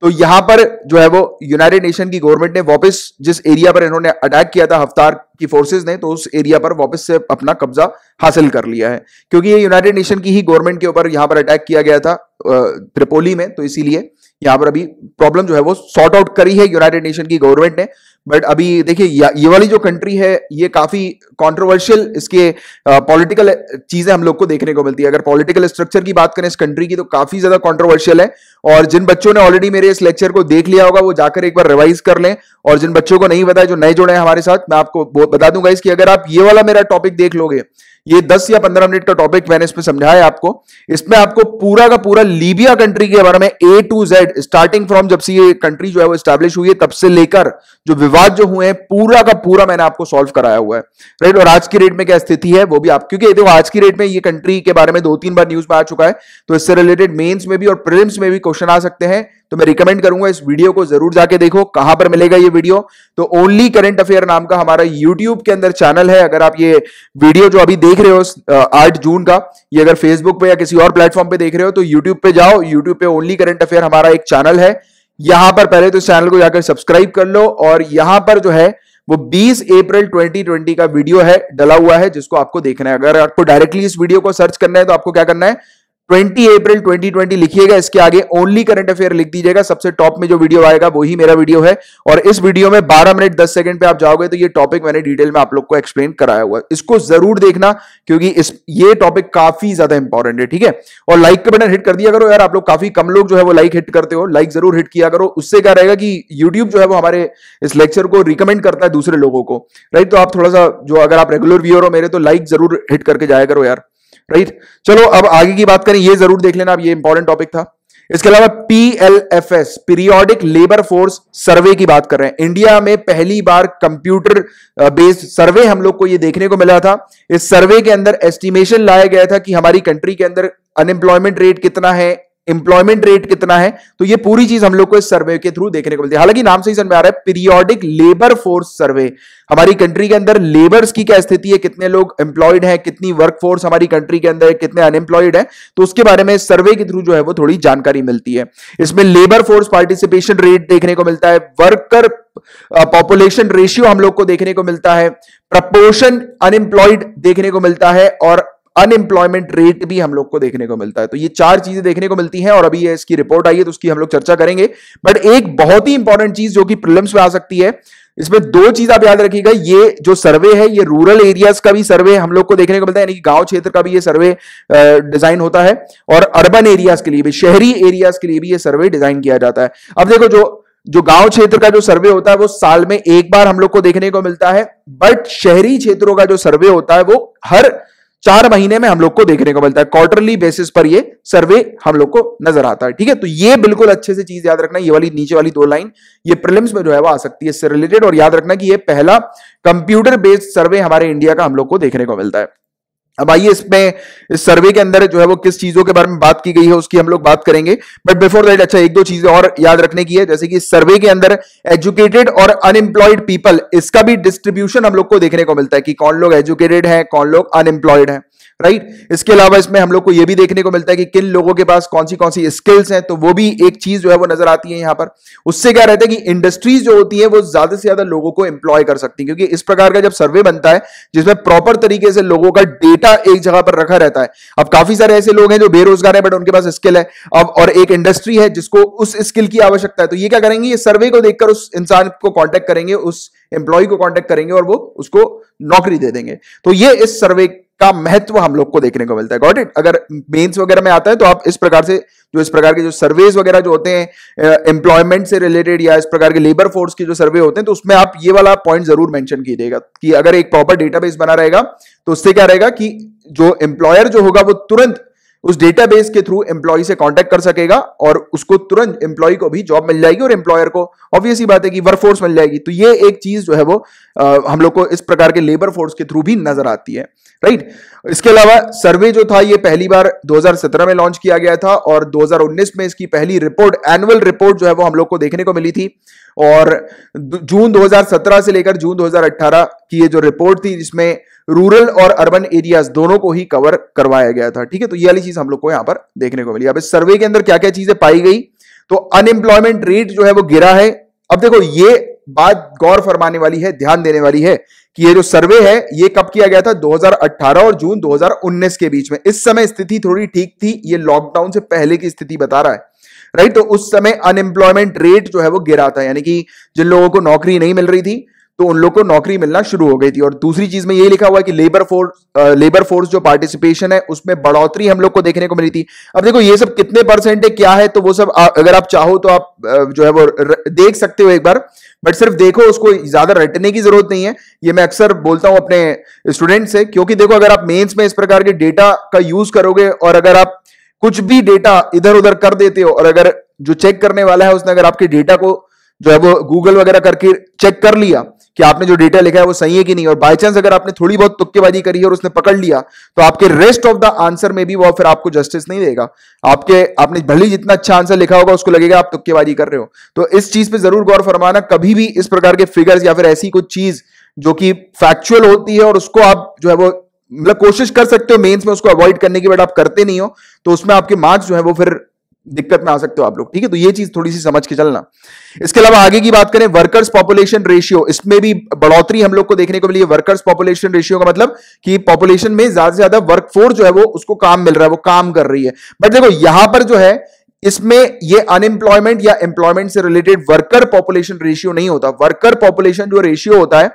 तो यहां पर जो है वो यूनाइटेड नेशन की गवर्नमेंट ने वापस जिस एरिया पर इन्होंने अटैक किया था हफ्तार की फोर्सेस ने तो उस एरिया पर वापस से अपना कब्जा हासिल कर लिया है क्योंकि ये यूनाइटेड नेशन की ही गवर्नमेंट के ऊपर यहां पर अटैक किया गया था त्रिपोली में तो इसीलिए यहाँ पर अभी प्रॉब्लम जो है वो सॉर्ट आउट करी है यूनाइटेड नेशन की गवर्नमेंट ने बट अभी देखिए ये वाली जो कंट्री है ये काफी कंट्रोवर्शियल इसके पॉलिटिकल चीजें हम लोग को देखने को मिलती है अगर पॉलिटिकल स्ट्रक्चर की बात करें इस कंट्री की तो काफी ज्यादा कॉन्ट्रोवर्शियल है और जिन बच्चों ने ऑलरेडी मेरे इस लेक्चर को देख लिया होगा वो जाकर एक बार रिवाइज कर लें और जिन बच्चों को नहीं पता जो नए जुड़े हैं हमारे साथ मैं आपको बता दूंगा इसकी अगर आप ये वाला मेरा टॉपिक देख लोगे ये 10 या 15 मिनट का टॉपिक मैंने इसमें समझाया आपको इसमें आपको पूरा का पूरा लीबिया कंट्री के बारे में A to Z starting from जब से ये कंट्री जो है वो स्टैब्लिश हुई है तब से लेकर जो विवाद जो हुए हैं पूरा का पूरा मैंने आपको सॉल्व कराया हुआ है राइट और आज की डेट में क्या स्थिति है वो भी आप क्योंकि देखो आज की डेट में ये कंट्री के बारे में दो तीन बार न्यूज में आ चुका है तो इससे रिलेटेड मेन्स में भी और प्रिलिम्स में भी क्वेश्चन आ सकते हैं तो मैं रिकमेंड करूंगा इस वीडियो को जरूर जाके देखो कहां पर मिलेगा ये वीडियो तो ओनली करंट अफेयर नाम का हमारा यूट्यूब के अंदर चैनल है अगर आप ये वीडियो जो अभी देख रहे हो आठ जून का ये अगर फेसबुक पे या किसी और प्लेटफॉर्म पे देख रहे हो तो यूट्यूब पे जाओ यूट्यूब पे ओनली करंट अफेयर हमारा एक चैनल है यहां पर पहले तो इस चैनल को जाकर सब्सक्राइब कर लो और यहां पर जो है वो 20 अप्रैल 2020 का वीडियो है डला हुआ है जिसको आपको देखना है अगर आपको डायरेक्टली इस वीडियो को सर्च करना है तो आपको क्या करना है 20 अप्रैल 2020 लिखिएगा इसके आगे ओनली करंट अफेयर लिख दीजिएगा सबसे टॉप में जो वीडियो आएगा वही मेरा वीडियो है और इस वीडियो में 12 मिनट 10 सेकंड पे आप जाओगे तो ये टॉपिक मैंने डिटेल में आप लोग को एक्सप्लेन कराया हुआ है इसको जरूर देखना क्योंकि इस ये टॉपिक काफी ज्यादा इंपॉर्टेंट है ठीक है और लाइक का बटन हिट कर दिया करो यार आप लोग काफी कम लोग जो है वो लाइक हिट करते हो लाइक जरूर हिट किया करो उससे क्या रहेगा कि यूट्यूब जो है वो हमारे इस लेक्चर को रिकमेंड करता है दूसरे लोगों को राइट तो आप थोड़ा सा जो अगर आप रेगुलर व्यूअर हो मेरे तो लाइक जरूर हिट करके जाया करो यार राइट चलो अब आगे की बात करें ये जरूर देख लेना अब ये इंपॉर्टेंट टॉपिक था इसके अलावा P L F S periodic labour force survey की बात कर रहे हैं इंडिया में पहली बार कंप्यूटर बेस्ड सर्वे हम लोग को ये देखने को मिला था इस सर्वे के अंदर एस्टिमेशन लाया गया था कि हमारी कंट्री के अंदर अनएम्प्लॉयमेंट रेट कितना है एम्प्लॉयमेंट रेट कितना है तो ये पूरी चीज हम लोग को इस सर्वे के थ्रू देखने को मिलती है हालांकि नाम से ही समझ में आ रहा है पीरियोडिक लेबर फोर्स सर्वे हमारी कंट्री के अंदर लेबर्स की क्या स्थिति है कितने लोग एम्प्लॉयड हैं कितनी वर्क फोर्स हमारी कंट्री के अंदर है कितने अनएम्प्लॉयड है तो उसके बारे में सर्वे के थ्रू जो है वो थोड़ी जानकारी मिलती है इसमें लेबर फोर्स पार्टिसिपेशन रेट देखने को मिलता है वर्कर पॉपुलेशन रेशियो हम लोग को देखने को मिलता है प्रपोर्शन अनएम्प्लॉयड देखने को मिलता है और अनएम्प्लॉयमेंट रेट भी हम लोग को देखने को मिलता है तो ये चार चीजें देखने को मिलती हैं और अभी ये इसकी रिपोर्ट आई है तो उसकी हम लोग चर्चा करेंगे बट एक बहुत ही इंपॉर्टेंट चीज जो कि प्रिलिम्स में आ सकती है इसमें दो चीज आप याद रखिएगा ये जो सर्वे है ये रूरल एरियाज का भी सर्वे हम लोग को देखने को मिलता है यानी कि गांव क्षेत्र का भी ये सर्वे डिजाइन होता है और अर्बन एरियाज के लिए भी शहरी एरियाज के लिए भी ये सर्वे डिजाइन किया जाता है अब देखो जो जो गांव क्षेत्र का जो सर्वे होता है वो साल में एक बार हम लोग को देखने को मिलता है बट शहरी क्षेत्रों का जो सर्वे होता है वो हर चार महीने में हम लोग को देखने को मिलता है क्वार्टरली बेसिस पर ये सर्वे हम लोग को नजर आता है ठीक है तो ये बिल्कुल अच्छे से चीज याद रखना ये वाली नीचे वाली दो लाइन ये प्रिलिम्स में जो है वो आ सकती है इससे रिलेटेड और याद रखना कि ये पहला कंप्यूटर बेस्ड सर्वे हमारे इंडिया का हम लोग को देखने को मिलता है अब आइए इसमें इस सर्वे के अंदर जो है वो किस चीजों के बारे में बात की गई है उसकी हम लोग बात करेंगे बट बिफोर दैट अच्छा एक दो चीजें और याद रखने की है जैसे कि सर्वे के अंदर एजुकेटेड और अनएम्प्लॉयड पीपल इसका भी डिस्ट्रीब्यूशन हम लोग को देखने को मिलता है कि कौन लोग एजुकेटेड है कौन लोग अनएम्प्लॉयड है राइट इसके अलावा इसमें हम लोग को यह भी देखने को मिलता है कि किन लोगों के पास कौन सी कौन सी स्किल्स हैं तो वो भी एक चीज जो है वो नजर आती है यहां पर उससे क्या रहता है कि इंडस्ट्रीज जो होती है वो ज्यादा से ज्यादा लोगों को एम्प्लॉय कर सकती है क्योंकि इस प्रकार का जब सर्वे बनता है जिसमें प्रॉपर तरीके से लोगों का डेटा एक जगह पर रखा रहता है अब काफी सारे ऐसे लोग हैं जो बेरोजगार है बट उनके पास स्किल है अब और एक इंडस्ट्री है जिसको उस स्किल की आवश्यकता है तो ये क्या करेंगे ये सर्वे को देखकर उस इंसान को कॉन्टेक्ट करेंगे उस एम्प्लॉय को कॉन्टेक्ट करेंगे और वो उसको नौकरी दे देंगे तो ये इस सर्वे का महत्व हम लोग को देखने को मिलता है गॉट इट अगर मेंस वगैरह में आता है तो आप इस प्रकार से जो इस प्रकार के जो सर्वेज वगैरह जो होते हैं एम्प्लॉयमेंट से रिलेटेड या इस प्रकार के लेबर फोर्स के जो सर्वे होते हैं तो उसमें आप ये वाला पॉइंट जरूर मेंशन कीजिएगा कि अगर एक प्रॉपर डेटाबेस बना रहेगा तो उससे क्या रहेगा कि जो एम्प्लॉयर जो होगा वो तुरंत उस डेटाबेस के थ्रू एम्प्लॉय से कांटेक्ट कर सकेगा और उसको तुरंत एम्प्लॉय को भी जॉब मिल जाएगी और एम्प्लॉयर को ऑब्वियसली बात है कि वर्क फोर्स मिल जाएगी तो ये एक चीज जो है वो आ, हम लोग को इस प्रकार के लेबर फोर्स के थ्रू भी नजर आती है राइट इसके अलावा सर्वे जो था ये पहली बार 2017 में लॉन्च किया गया था और 2019 में इसकी पहली रिपोर्ट एनुअल रिपोर्ट जो है वो हम लोग को देखने को मिली थी और जून 2017 से लेकर जून 2018 की ये जो रिपोर्ट थी जिसमें रूरल और अर्बन एरियाज दोनों को ही कवर करवाया गया था ठीक है तो ये वाली चीज हम लोग को यहां पर देखने को मिली अब इस सर्वे के अंदर क्या क्या चीजें पाई गई तो अनएम्प्लॉयमेंट रेट जो है वो गिरा है अब देखो ये बात गौर फरमाने वाली है ध्यान देने वाली है कि ये जो सर्वे है ये कब किया गया था 2018 और जून 2019 के बीच में इस समय स्थिति थोड़ी ठीक थी ये लॉकडाउन से पहले की स्थिति बता रहा है राइट तो उस समय अनएम्प्लॉयमेंट रेट जो है वो गिरा था यानी कि जिन लोगों को नौकरी नहीं मिल रही थी तो उन लोग को नौकरी मिलना शुरू हो गई थी और दूसरी चीज में ये लिखा हुआ है कि लेबर फोर्स लेबर फोर्स जो पार्टिसिपेशन है उसमें बढ़ोतरी हम लोग को देखने को मिली थी अब देखो ये सब कितने परसेंट है क्या है तो वो सब आ, अगर आप चाहो तो आप जो है वो र, देख सकते हो एक बार बट सिर्फ देखो उसको ज्यादा रटने की जरूरत नहीं है ये मैं अक्सर बोलता हूं अपने स्टूडेंट से क्योंकि देखो अगर आप मेन्स में इस प्रकार के डेटा का यूज करोगे और अगर आप कुछ भी डेटा इधर उधर कर देते हो और अगर जो चेक करने वाला है उसने अगर आपके डेटा को जो है वो गूगल वगैरह करके चेक कर लिया कि आपने जो डेटा लिखा है वो सही है कि नहीं और बाई चांस अगर आपने थोड़ी बहुत तुक्केबाजी करी और उसने पकड़ लिया तो आपके रेस्ट ऑफ द आंसर में भी वो फिर आपको जस्टिस नहीं देगा आपके आपने भले जितना अच्छा आंसर लिखा होगा उसको लगेगा आप तुक्केबाजी कर रहे हो तो इस चीज पर जरूर गौर फरमाना कभी भी इस प्रकार के फिगर्स या फिर ऐसी कोई चीज जो कि फैक्चुअल होती है और उसको आप जो है वो मतलब कोशिश कर सकते हो मेंस में उसको अवॉइड करने की बट आप करते नहीं हो तो उसमें आपके मार्क्स जो है वो फिर दिक्कत में आ सकते हो आप लोग ठीक है तो ये चीज थोड़ी सी समझ के चलना इसके अलावा आगे की बात करें वर्कर्स पॉपुलेशन रेशियो इसमें भी बढ़ोतरी हम लोग को देखने को मिली है वर्कर्स पॉपुलेशन रेशियो का मतलब कि पॉपुलेशन में ज्यादा से ज्यादा वर्क फोर्स जो है वो उसको काम मिल रहा है वो काम कर रही है बट देखो यहां पर जो है इसमें ये अनएम्प्लॉयमेंट या एम्प्लॉयमेंट से रिलेटेड वर्कर पॉपुलेशन रेशियो नहीं होता वर्कर पॉपुलेशन जो रेशियो होता है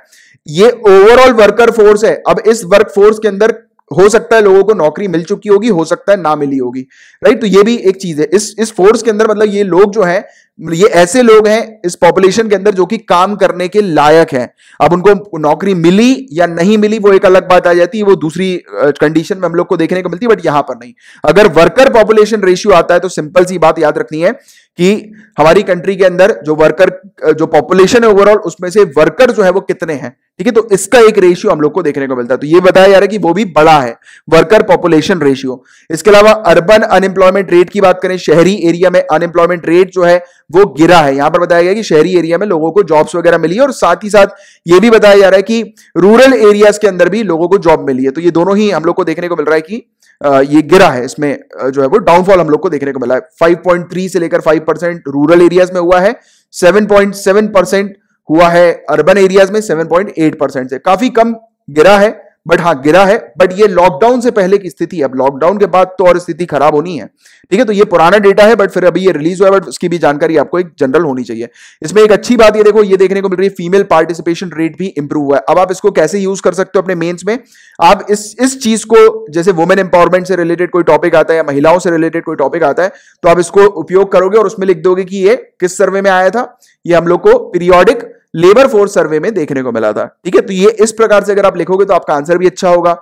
ये ओवरऑल वर्कर फोर्स है अब इस वर्क फोर्स के अंदर हो सकता है लोगों को नौकरी मिल चुकी होगी हो सकता है ना मिली होगी राइट तो ये भी एक चीज है इस इस फोर्स के अंदर मतलब ये लोग जो है ये ऐसे लोग हैं इस पॉपुलेशन के अंदर जो कि काम करने के लायक हैं अब उनको नौकरी मिली या नहीं मिली वो एक अलग बात आ जाती है वो दूसरी कंडीशन में हम लोग को देखने को मिलती है बट यहां पर नहीं अगर वर्कर पॉपुलेशन रेशियो आता है तो सिंपल सी बात याद रखनी है कि हमारी कंट्री के अंदर जो वर्कर जो पॉपुलेशन है ओवरऑल उसमें से वर्कर जो है वो कितने हैं ठीक है तो इसका एक रेशियो हम लोग को देखने को मिलता है तो ये बताया जा रहा है कि वो भी बड़ा है वर्कर पॉपुलेशन रेशियो इसके अलावा अर्बन अनएम्प्लॉयमेंट रेट की बात करें शहरी एरिया में अनएम्प्लॉयमेंट रेट जो है वो गिरा है यहां पर बताया गया कि शहरी एरिया में लोगों को जॉब्स वगैरह मिली है और साथ ही साथ ये भी बताया जा रहा है कि रूरल एरियाज के अंदर भी लोगों को जॉब मिली है तो ये दोनों ही हम लोग को देखने को मिल रहा है कि ये गिरा है इसमें जो है वो डाउनफॉल हम लोग को देखने को मिला है 5.3 से लेकर 5 परसेंट रूरल एरियाज में हुआ है 7.7 परसेंट हुआ है अर्बन एरियाज में 7.8 परसेंट से काफी कम गिरा है बट हाँ गिरा है बट ये लॉकडाउन से पहले की स्थिति अब लॉकडाउन के बाद तो और स्थिति खराब होनी है ठीक है तो ये पुराना डेटा है बट फिर अभी ये रिलीज हुआ है बट उसकी भी जानकारी आपको एक जनरल होनी चाहिए इसमें एक अच्छी बात ये देखो ये देखने को मिल रही है फीमेल पार्टिसिपेशन रेट भी इंप्रूव हुआ है अब आप इसको कैसे यूज कर सकते हो अपने मेन्स में आप इस इस चीज को जैसे वुमेन एम्पावरमेंट से रिलेटेड कोई टॉपिक आता है या महिलाओं से रिलेटेड कोई टॉपिक आता है तो आप इसको उपयोग करोगे और उसमें लिख दोगे कि ये किस सर्वे में आया था ये हम लोग को पीरियोडिक लेबर फोर्स सर्वे में देखने को मिला था ठीक है तो ये इस प्रकार से अगर आप लिखोगे तो आपका आंसर भी अच्छा होगा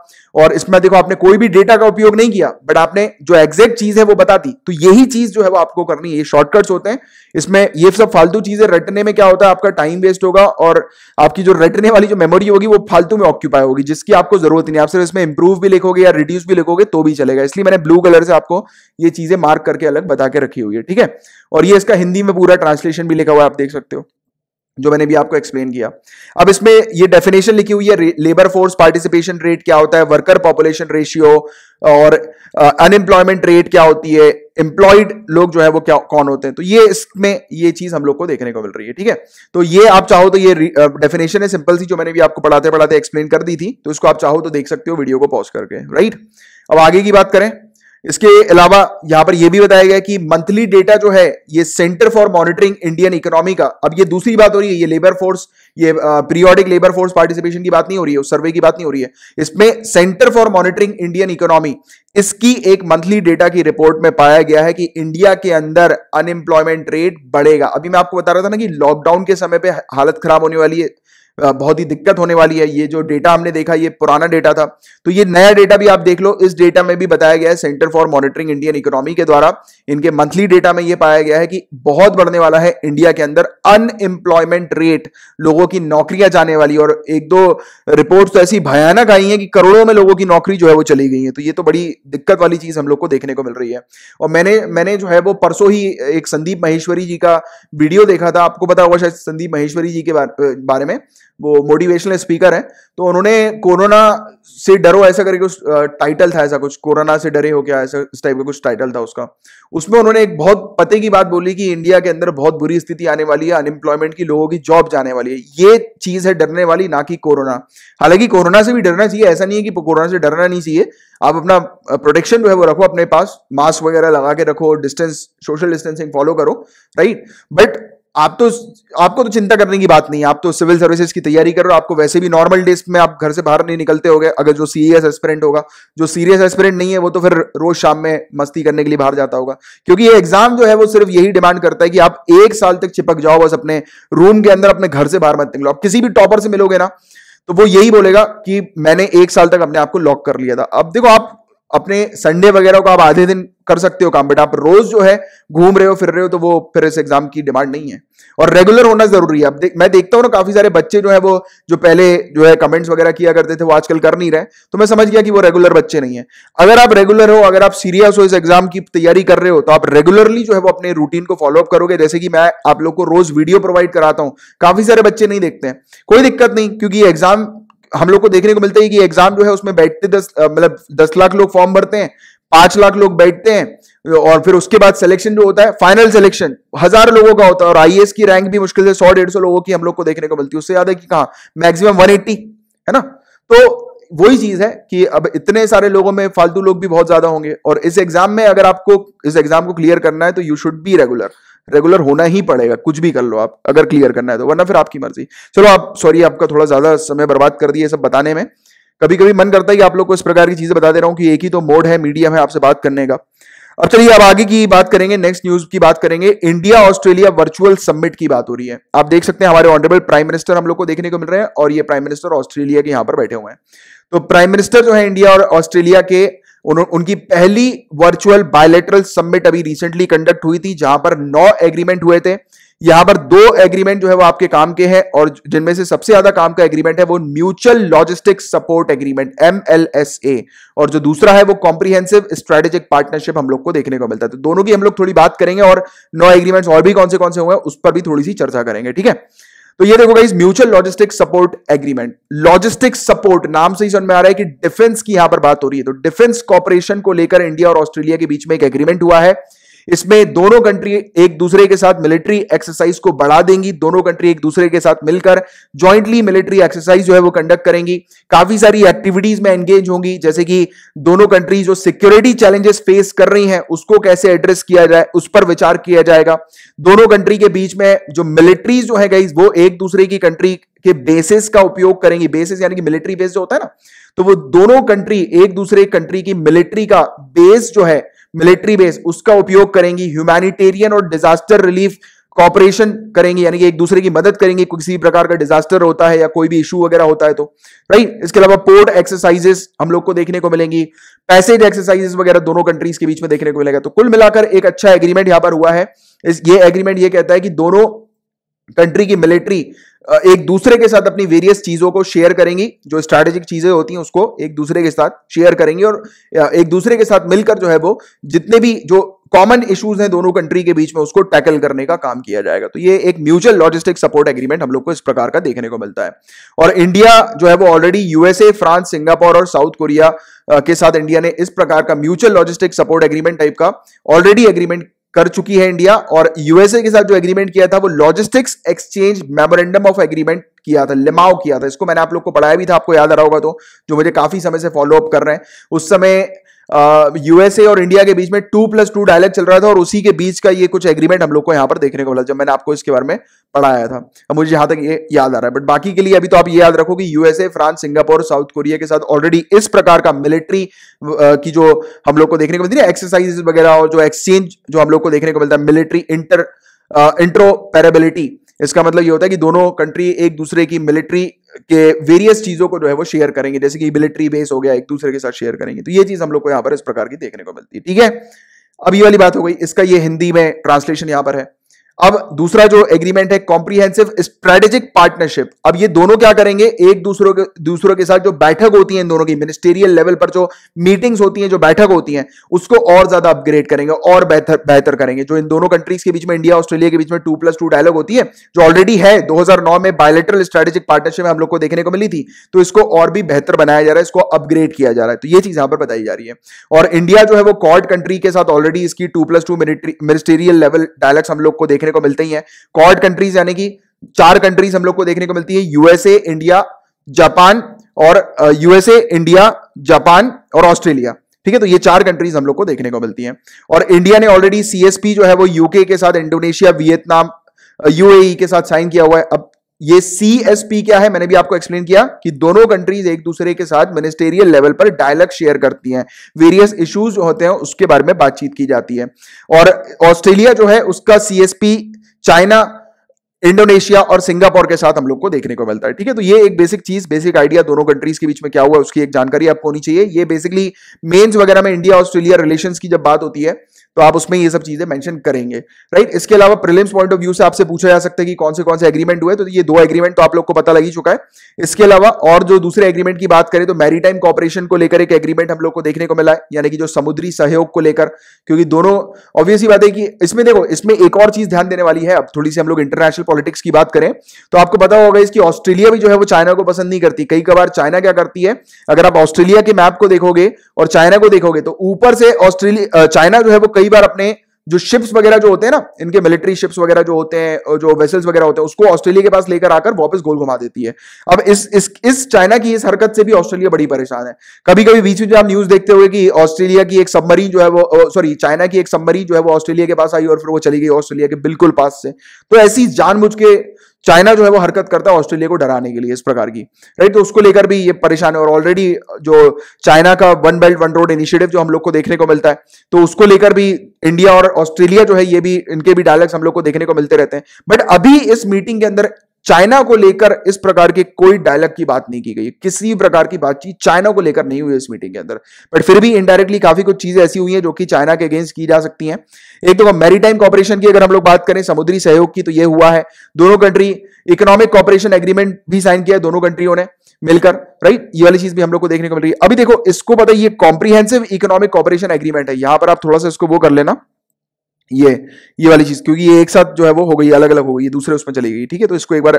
और इसमें देखो आपने कोई भी डेटा का उपयोग नहीं किया बट आपने जो एग्जैक्ट चीज है वो बता दी तो यही चीज जो है वो आपको करनी है ये शॉर्टकट्स होते हैं इसमें ये सब फालतू चीजें रटने में क्या होता है आपका टाइम वेस्ट होगा और आपकी जो रटने वाली जो मेमोरी होगी वो फालतू में ऑक्यूपाई होगी जिसकी आपको जरूरत नहीं आप सिर्फ इसमें इंप्रूव भी लिखोगे या रिड्यूस भी लिखोगे तो भी चलेगा इसलिए मैंने ब्लू कलर से आपको ये चीजें मार्क करके अलग बता के रखी हुई है ठीक है और ये इसका हिंदी में पूरा ट्रांसलेशन भी लिखा हुआ है आप देख सकते हो जो मैंने भी आपको एक्सप्लेन किया अब इसमें ये डेफिनेशन लिखी हुई है लेबर फोर्स पार्टिसिपेशन रेट क्या होता है वर्कर पॉपुलेशन रेशियो और अनएम्प्लॉयमेंट uh, रेट क्या होती है एम्प्लॉयड लोग जो है वो क्या कौन होते हैं तो ये इसमें ये चीज हम लोग को देखने को मिल रही है ठीक है तो ये आप चाहो तो ये डेफिनेशन uh, है सिंपल सी जो मैंने भी आपको पढ़ाते पढ़ाते एक्सप्लेन कर दी थी तो इसको आप चाहो तो देख सकते हो वीडियो को पॉज करके राइट अब आगे की बात करें इसके अलावा यहां पर यह भी बताया गया कि मंथली डेटा जो है ये centre for monitoring Indian economy का अब ये दूसरी बात हो रही है ये लेबर फोर्स ये पीरियोडिक लेबर फोर्स पार्टिसिपेशन की बात नहीं हो रही है उस सर्वे की बात नहीं हो रही है इसमें centre for monitoring Indian economy इसकी एक मंथली डेटा की रिपोर्ट में पाया गया है कि इंडिया के अंदर अनएम्प्लॉयमेंट रेट बढ़ेगा अभी मैं आपको बता रहा था ना कि लॉकडाउन के समय पर हालत खराब होने वाली है बहुत ही दिक्कत होने वाली है ये जो डेटा हमने देखा ये पुराना डेटा था तो ये नया डेटा भी आप देख लो इस डेटा में भी बताया गया है centre for monitoring Indian economy के द्वारा इनके मंथली डेटा में ये पाया गया है कि बहुत बढ़ने वाला है इंडिया के अंदर अनएम्प्लॉयमेंट रेट लोगों की नौकरियां जाने वाली और एक दो रिपोर्ट तो ऐसी भयानक आई है कि करोड़ों में लोगों की नौकरी जो है वो चली गई है तो ये तो बड़ी दिक्कत वाली चीज हम लोग को देखने को मिल रही है और मैंने मैंने जो है वो परसों ही एक संदीप महेश्वरी जी का वीडियो देखा था आपको पता होगा शायद संदीप महेश्वरी जी के बारे में वो मोटिवेशनल स्पीकर है तो उन्होंने कोरोना से डरो ऐसा करके कुछ टाइटल था ऐसा कुछ कोरोना से डरे हो क्या ऐसा इस टाइप का कुछ टाइटल था उसका उसमें उन्होंने एक बहुत पते की बात बोली कि इंडिया के अंदर बहुत बुरी स्थिति आने वाली है अनएम्प्लॉयमेंट की लोगों की जॉब जाने वाली है ये चीज है डरने वाली ना कि कोरोना हालांकि कोरोना से भी डरना चाहिए ऐसा नहीं है कि कोरोना से डरना नहीं चाहिए आप अपना प्रोटेक्शन जो है वो रखो अपने पास मास्क वगैरह लगा के रखो डिस्टेंस सोशल डिस्टेंसिंग फॉलो करो राइट बट आप तो आपको तो चिंता करने की बात नहीं है आप तो सिविल सर्विसेज की तैयारी कर रहे हो आपको वैसे भी नॉर्मल डेज में आप घर से बाहर नहीं निकलते होगे अगर जो सीरियस एस्पिरेंट होगा जो सीरियस एस्पिरेंट नहीं है वो तो फिर रोज शाम में मस्ती करने के लिए बाहर जाता होगा क्योंकि ये एग्जाम जो है वो सिर्फ यही डिमांड करता है कि आप एक साल तक चिपक जाओ बस अपने रूम के अंदर अपने घर से बाहर मत निकलो आप किसी भी टॉपर से मिलोगे ना तो वो यही बोलेगा कि मैंने एक साल तक अपने आप को लॉक कर लिया था अब देखो आप अपने संडे वगैरह को आप आधे दिन कर सकते हो काम बट आप रोज जो है घूम रहे हो फिर रहे हो तो वो फिर इस एग्जाम की डिमांड नहीं है और रेगुलर होना जरूरी है अब देख मैं देखता हूँ ना काफी सारे बच्चे जो है वो जो पहले जो है कमेंट्स वगैरह किया करते थे वो आजकल कर नहीं रहे तो मैं समझ गया कि वो रेगुलर बच्चे नहीं है अगर आप रेगुलर हो अगर आप सीरियस हो इस एग्जाम की तैयारी कर रहे हो तो आप रेगुलरली जो है वो अपने रूटीन को फॉलोअप करोगे जैसे कि मैं आप लोग को रोज वीडियो प्रोवाइड कराता हूँ काफी सारे बच्चे नहीं देखते हैं कोई दिक्कत नहीं क्योंकि एग्जाम हम लोग को देखने को मिलता है कि एग्जाम जो है उसमें बैठते दस मतलब दस लाख लोग फॉर्म भरते हैं पांच लाख लोग बैठते हैं और फिर उसके बाद सिलेक्शन जो होता है फाइनल सिलेक्शन हजार लोगों का होता है और आईएएस की रैंक भी मुश्किल से सौ डेढ़ सौ लोगों की हम लोग को देखने को मिलती है उससे ज्यादा कि कहा मैक्सिमम एट्टी है ना तो वही चीज है कि अब इतने सारे लोगों में फालतू लोग भी बहुत ज्यादा होंगे और इस एग्जाम में अगर आपको इस एग्जाम को क्लियर करना है तो you should be regular regular होना ही पड़ेगा कुछ भी कर लो आप अगर क्लियर करना है तो वरना फिर आपकी मर्जी चलो आप सॉरी आपका थोड़ा ज्यादा समय बर्बाद कर दिए सब बताने में कभी कभी मन करता है कि आप लोग को इस प्रकार की चीजें बता दे रहा हूं कि एक ही तो मोड है मीडियम है आपसे बात करने का अब चलिए अब आगे की बात करेंगे नेक्स्ट न्यूज की बात करेंगे इंडिया ऑस्ट्रेलिया वर्चुअल समिट की बात हो रही है आप देख सकते हैं हमारे ऑनरेबल प्राइम मिनिस्टर हम लोग को देखने को मिल रहे हैं और ये प्राइम मिनिस्टर ऑस्ट्रेलिया के यहां पर बैठे हुए हैं तो प्राइम मिनिस्टर जो है इंडिया और ऑस्ट्रेलिया के उन, उनकी पहली वर्चुअल बायोलेटरल समिट अभी रिसेंटली कंडक्ट हुई थी जहां पर नौ एग्रीमेंट हुए थे यहां पर दो एग्रीमेंट जो है वो आपके काम के हैं और जिनमें से सबसे ज्यादा काम का एग्रीमेंट है वो mutual logistics support agreement M और जो दूसरा है वो कॉम्प्रीहेंसिव स्ट्रेटेजिक पार्टनरशिप हम लोग को देखने को मिलता है तो दोनों की हम लोग थोड़ी बात करेंगे और नौ एग्रीमेंट्स और भी कौन से कौन से हुए उस पर भी थोड़ी सी चर्चा करेंगे ठीक है तो ये देखो guys mutual logistic support agreement logistic support नाम से ही समझ में आ रहा है कि डिफेंस की यहां पर बात हो रही है तो डिफेंस कॉपरेशन को लेकर इंडिया और ऑस्ट्रेलिया के बीच में एक एग्रीमेंट हुआ है इसमें दोनों कंट्री एक दूसरे के साथ मिलिट्री एक्सरसाइज को बढ़ा देंगी दोनों कंट्री एक दूसरे के साथ मिलकर ज्वाइंटली मिलिट्री एक्सरसाइज जो है वो कंडक्ट करेंगी काफी सारी एक्टिविटीज में एंगेज होंगी जैसे कि दोनों कंट्री जो सिक्योरिटी चैलेंजेस फेस कर रही हैं उसको कैसे एड्रेस किया जाए उस पर विचार किया जाएगा दोनों कंट्री के बीच में जो मिलिट्री जो है गई वो एक दूसरे की कंट्री के बेसिस का उपयोग करेंगी बेसिस यानी कि मिलिट्री बेस जो होता है ना तो वो दोनों कंट्री एक दूसरे कंट्री की मिलिट्री का बेस जो है मिलिट्री बेस उसका उपयोग करेंगी ह्यूमैनिटेरियन और डिजास्टर रिलीफ कॉपरेशन करेंगे यानी कि एक दूसरे की मदद करेंगे किसी भी प्रकार का डिजास्टर होता है या कोई भी इशू वगैरह होता है तो राइट इसके अलावा पोर्ट एक्सरसाइजेस हम लोग को देखने को मिलेंगी पैसेज एक्सरसाइजेस वगैरह दोनों कंट्रीज के बीच में देखने को मिलेगा तो कुल मिलाकर एक अच्छा एग्रीमेंट यहां पर हुआ है इस ये एग्रीमेंट ये कहता है कि दोनों कंट्री की मिलिट्री एक दूसरे के साथ अपनी वेरियस चीजों को शेयर करेंगी जो स्ट्रेटेजिक चीजें होती हैं उसको एक दूसरे के साथ शेयर करेंगी और एक दूसरे के साथ मिलकर जो है वो जितने भी जो कॉमन इश्यूज हैं दोनों कंट्री के बीच में उसको टैकल करने का काम किया जाएगा तो ये एक म्यूचुअल लॉजिस्टिक सपोर्ट एग्रीमेंट हम लोग को इस प्रकार का देखने को मिलता है और इंडिया जो है वो ऑलरेडी यूएसए फ्रांस सिंगापुर और साउथ कोरिया के साथ इंडिया ने इस प्रकार का mutual logistic support agreement type का ऑलरेडी एग्रीमेंट कर चुकी है इंडिया और यूएसए के साथ जो एग्रीमेंट किया था वो logistics exchange memorandum of agreement किया था लिमाओ किया था इसको मैंने आप लोग को पढ़ाया भी था आपको याद आ रहा होगा तो जो मुझे काफी समय से फॉलो अप कर रहे हैं उस समय यूएसए और इंडिया के बीच में टू प्लस टू डायलॉग चल रहा था और उसी के बीच का ये कुछ एग्रीमेंट हम लोग को यहां पर देखने को मिला जब मैंने आपको इसके बारे में पढ़ाया था मुझे यहां तक ये याद आ रहा है बट बाकी के लिए अभी तो आप ये याद रखो कि USA France Singapore South Korea के साथ ऑलरेडी इस प्रकार का मिलिट्री की जो हम लोग को देखने को मिलती है एक्सरसाइज वगैरह और जो एक्सचेंज जो हम लोग को देखने को मिलता है मिलिट्री इंटर इंट्रोपेरेबिलिटी इसका मतलब ये होता है कि दोनों कंट्री एक दूसरे की मिलिट्री के वेरियस चीज़ों को जो है वो शेयर करेंगे जैसे कि मिलिट्री बेस हो गया एक दूसरे के साथ शेयर करेंगे तो ये चीज़ हम लोग को यहाँ पर इस प्रकार की देखने को मिलती है ठीक है अब ये वाली बात हो गई इसका ये हिंदी में ट्रांसलेशन यहाँ पर है अब दूसरा जो एग्रीमेंट है कॉम्प्रीहेंसिव स्ट्रेटेजिक पार्टनरशिप अब ये दोनों क्या करेंगे एक दूसरों के दूसरों के साथ जो बैठक होती है इन दोनों की मिनिस्टेरियल लेवल पर जो मीटिंग्स होती हैं जो बैठक होती हैं उसको और ज्यादा अपग्रेड करेंगे और बेहतर बेहतर करेंगे जो इन दोनों कंट्रीज के बीच में इंडिया ऑस्ट्रेलिया के बीच में टू प्लस टू डायलॉग होती है जो ऑलरेडी है दो में बायोलेट्रल स्ट्रेटेजिक पार्टनरशिप में हम लोग को देखने को मिली थी तो इसको और भी बेहतर बनाया जा रहा है इसको अपग्रेड किया जा रहा है तो ये चीज यहां पर बताई जा रही है और इंडिया जो है वो कॉर्ड कंट्री के साथ ऑलरेडी इसकी two plus two ministerial level dialogues हम लोग को देखने देखने को मिलते ही है कॉर्ड कंट्रीज यानी कि चार कंट्रीज हम लोग को देखने को मिलती है यूएसए इंडिया जापान और यूएसए इंडिया जापान और ऑस्ट्रेलिया ठीक है तो ये चार कंट्रीज हम लोग को देखने को मिलती हैं और इंडिया ने ऑलरेडी सीएसपी जो है वो यूके के साथ इंडोनेशिया वियतनाम यूएई के साथ साइन किया हुआ है अब ये सी क्या है मैंने भी आपको एक्सप्लेन किया कि दोनों कंट्रीज एक दूसरे के साथ मिनिस्टेरियल लेवल पर डायलॉग शेयर करती हैं वेरियस इश्यूज होते हैं उसके बारे में बातचीत की जाती है और ऑस्ट्रेलिया जो है उसका सीएसपी चाइना इंडोनेशिया और सिंगापुर के साथ हम लोग को देखने को मिलता है ठीक है तो ये एक बेसिक चीज बेसिक आइडिया दोनों कंट्रीज के बीच में क्या हुआ उसकी एक जानकारी आपको होनी चाहिए ये बेसिकली मेन्स वगैरह में इंडिया ऑस्ट्रेलिया रिलेशन की जब बात होती है तो आप उसमें ये सब चीजें मेंशन करेंगे राइट इसके अलावा प्रिलिम्स पॉइंट ऑफ व्यू से आपसे पूछा जा सकता है कि कौन से कौन से एग्रीमेंट हुए तो ये दो एग्रीमेंट तो आप लोग को पता लगी चुका है इसके अलावा और जो दूसरे एग्रीमेंट की बात करें तो मैरीटाइम कॉपरेशन को लेकर एक एग्रीमेंट हम लोग को देखने को मिला है यानी कि जो समुद्री सहयोग को लेकर क्योंकि दोनों ऑब्वियसली बात है कि इसमें देखो इसमें एक और चीज ध्यान देने वाली है अब थोड़ी सी हम लोग इंटरनेशनल पॉलिटिक्स की बात करें तो आपको पता होगा इसकी ऑस्ट्रेलिया भी जो है वो चाइना को पसंद नहीं करती कई कबार चाइना क्या करती है अगर आप ऑस्ट्रेलिया के मैप को देखोगे और चाइना को देखोगे तो ऊपर से ऑस्ट्रेलिया चाइना जो है वो कई बार अपने जो शिप्स वगैरह जो होते हैं ना इनके मिलिट्री शिप्स वगैरह जो होते हैं जो वेसल्स वगैरह होते हैं उसको ऑस्ट्रेलिया के पास लेकर आकर वापस गोल घुमा देती है अब इस इस इस चाइना की इस हरकत से भी ऑस्ट्रेलिया बड़ी परेशान है कभी कभी बीच में आप न्यूज देखते हुए कि ऑस्ट्रेलिया की एक सबमरीन जो है वो सॉरी चाइना की एक सबमरीन जो है वो ऑस्ट्रेलिया के पास आई और फिर वो चली गई ऑस्ट्रेलिया के बिल्कुल पास से तो ऐसी जानबूझ के चाइना जो है वो हरकत करता है ऑस्ट्रेलिया को डराने के लिए इस प्रकार की राइट तो उसको लेकर भी ये परेशान है और ऑलरेडी जो चाइना का one belt one road initiative जो हम लोग को देखने को मिलता है तो उसको लेकर भी इंडिया और ऑस्ट्रेलिया जो है ये भी इनके भी डायलॉग्स हम लोग को देखने को मिलते रहते हैं बट अभी इस मीटिंग के अंदर चाइना को लेकर इस प्रकार के कोई डायलॉग की बात नहीं की गई किसी प्रकार की बातचीत चाइना को लेकर नहीं हुई इस मीटिंग के अंदर बट फिर भी इनडायरेक्टली काफी कुछ चीजें ऐसी हुई हैं जो कि चाइना के अगेंस्ट की जा सकती हैं एक तो मैरीटाइम कॉपरेशन की अगर हम लोग बात करें समुद्री सहयोग की तो यह हुआ है दोनों कंट्री इकोनॉमिक कॉपरेशन एग्रीमेंट भी साइन किया है दोनों कंट्रियों ने मिलकर राइट ये वाली चीज भी हम लोग को देखने को मिल रही है अभी देखो इसको पता ये कॉम्प्रीहेंसिव इकोनॉमिक कॉपरेशन एग्रीमेंट है यहां पर आप थोड़ा सा इसको वो कर लेना ये ये वाली चीज क्योंकि ये एक साथ जो है वो हो गई अलग अलग हो गई दूसरे उसमें चली गई ठीक है तो इसको एक बार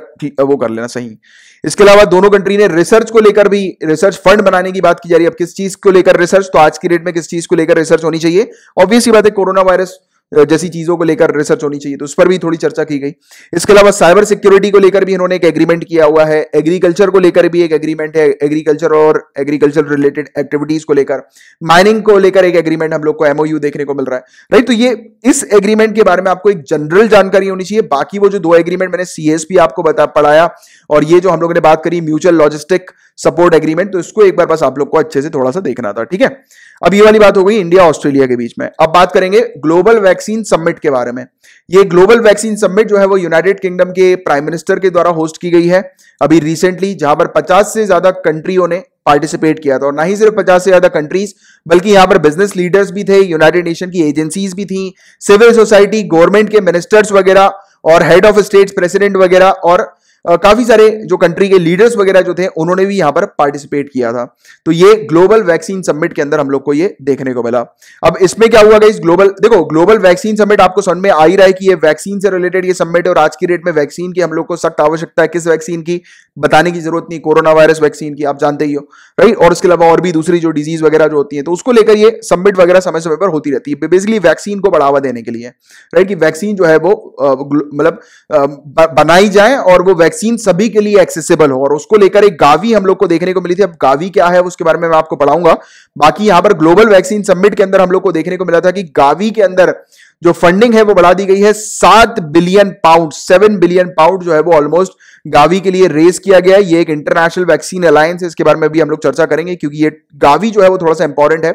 वो कर लेना सही इसके अलावा दोनों कंट्री ने रिसर्च को लेकर भी रिसर्च फंड बनाने की बात की जा रही है अब किस चीज को लेकर रिसर्च तो आज की डेट में किस चीज को लेकर रिसर्च होनी चाहिए ऑब्वियसली बात है कोरोना वायरस जैसी चीजों को लेकर रिसर्च होनी चाहिए तो उस पर भी थोड़ी चर्चा की गई इसके अलावा साइबर सिक्योरिटी को लेकर भी इन्होंने एक एग्रीमेंट किया हुआ है एग्रीकल्चर को लेकर भी एक एग्रीमेंट है एग्रीकल्चर और एग्रीकल्चर रिलेटेड एक्टिविटीज को लेकर माइनिंग को लेकर एक एग्रीमेंट हम लोग को एमओयू देखने को मिल रहा है राइट तो ये इस एग्रीमेंट के बारे में आपको एक जनरल जानकारी होनी चाहिए बाकी वो जो दो एग्रीमेंट मैंने सीएसपी आपको बता पढ़ाया और ये जो हम लोगों ने बात करी म्यूचुअल लॉजिस्टिक सपोर्ट एग्रीमेंट तो इसको एक बार बस आप लोग को अच्छे से थोड़ा सा देखना था ठीक है अब ये वाली बात हो गई इंडिया ऑस्ट्रेलिया के बीच में अब बात करेंगे ग्लोबल वैक्सीन समिट के बारे में ये ग्लोबल वैक्सीन समिट जो है वो यूनाइटेड किंगडम के प्राइम मिनिस्टर के द्वारा होस्ट की गई है अभी रिसेंटली जहां पर 50 से ज्यादा कंट्रियों ने पार्टिसिपेट किया था और ना ही सिर्फ 50 से ज्यादा कंट्रीज बल्कि यहां पर बिजनेस लीडर्स भी थे यूनाइटेड नेशन की एजेंसीज भी थी सिविल सोसाइटी गवर्नमेंट के मिनिस्टर्स वगैरह और हेड ऑफ स्टेट प्रेसिडेंट वगैरह और काफी सारे जो कंट्री के लीडर्स वगैरह जो थे उन्होंने भी यहां पर पार्टिसिपेट किया था तो ये ग्लोबल वैक्सीन समिट के अंदर हम लोग को ये देखने को मिला अब इसमें क्या हुआ इस ग्लोबल देखो ग्लोबल वैक्सीन समिट आपको समझ में आ ही रहा है कि ये वैक्सीन से रिलेटेड ये समिट है और आज की डेट में वैक्सीन की हम लोग को सख्त आवश्यकता है किस वैक्सीन की बताने की जरूरत नहीं कोरोना वायरस वैक्सीन की आप जानते ही हो राइट और उसके अलावा और भी दूसरी जो डिजीज वगैरह जो होती है तो उसको लेकर ये सबमिट वगैरह समय समय पर होती रहती है बेसिकली वैक्सीन को बढ़ावा देने के लिए राइट कि वैक्सीन जो है वो मतलब बनाई जाए और वो वैक्सीन सभी के लिए एक्सेसिबल हो और उसको लेकर एक गावी हम लोग को देखने को मिली थी अब गावी क्या है उसके बारे में मैं आपको पढ़ाऊंगा बाकी यहां पर ग्लोबल वैक्सीन समिट के अंदर हम लोग को देखने को मिला था कि गावी के अंदर जो फंडिंग है वो बढ़ा दी गई है सात billion pound seven billion pound जो है वो ऑलमोस्ट गावी के लिए रेस किया गया ये एक इंटरनेशनल वैक्सीन अलायंस है इसके बारे में भी हम लोग चर्चा करेंगे क्योंकि ये गावी जो है वो थोड़ा सा इंपॉर्टेंट है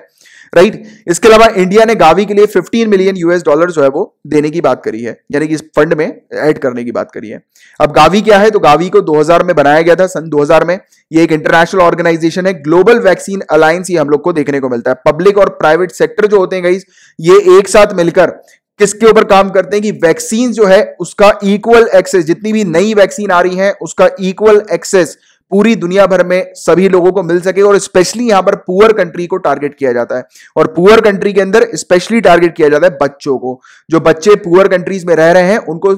राइट इसके अलावा इंडिया ने गावी के लिए 15 मिलियन यूएस डॉलर जो है वो देने की बात करी है यानी कि इस फंड में ऐड करने की बात करी है अब गावी क्या है तो गावी को 2000 में बनाया गया था सन 2000 में ये एक इंटरनेशनल ऑर्गेनाइजेशन है ग्लोबल वैक्सीन अलायंस ये हम लोग को देखने को मिलता है पब्लिक और प्राइवेट सेक्टर जो होते हैं गाइज ये एक साथ मिलकर किसके ऊपर काम करते हैं कि वैक्सीन जो है उसका इक्वल एक्सेस जितनी भी नई वैक्सीन आ रही है उसका इक्वल एक्सेस पूरी दुनिया भर में सभी लोगों को मिल सके और स्पेशली यहां पर पुअर कंट्री को टारगेट किया जाता है और पुअर कंट्री के अंदर स्पेशली टारगेट किया जाता है बच्चों को जो बच्चे पुअर कंट्रीज में रह रहे हैं उनको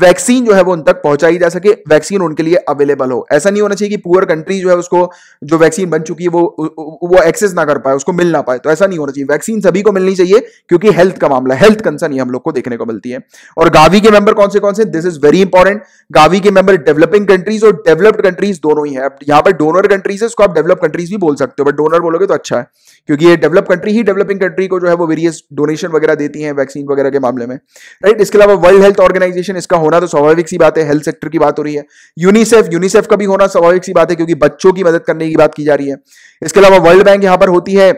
वैक्सीन जो है वो उन तक पहुंचाई जा सके वैक्सीन उनके लिए अवेलेबल हो ऐसा नहीं होना चाहिए कि पुअर कंट्री जो है उसको जो वैक्सीन बन चुकी है वो वो एक्सेस ना कर पाए उसको मिल ना पाए तो ऐसा नहीं होना चाहिए वैक्सीन सभी को मिलनी चाहिए क्योंकि हेल्थ का मामला हेल्थ कंसर्न हम लोग को देखने को मिलती है और गावी के मेंबर कौन से कौन से this is very important GAVI के मेंबर डेवलपिंग कंट्रीज और डेवलप्ड कंट्रीज दोनों ही है यहाँ पर डोनर कंट्रीज है उसको आप डेवलप कंट्रीज भी बोल सकते हो बट डोनर बोलोगे तो अच्छा है क्योंकि ये डेवलप कंट्री ही डेवलपिंग कंट्री को जो है वो वेरियस डोनेशन वगैरह देती है वैक्सीन वगैरह के मामले में राइट इसके अलावा वर्ल्ड हेल्थ ऑर्गेनाइजेशन इसका का होना तो स्वाभाविक सी बात है हेल्थ सेक्टर की बात हो रही है यूनिसेफ यूनिसेफ का भी होना स्वाभाविक सी बात है क्योंकि बच्चों की मदद करने की बात की जा रही है इसके अलावा वर्ल्ड बैंक यहां पर होती है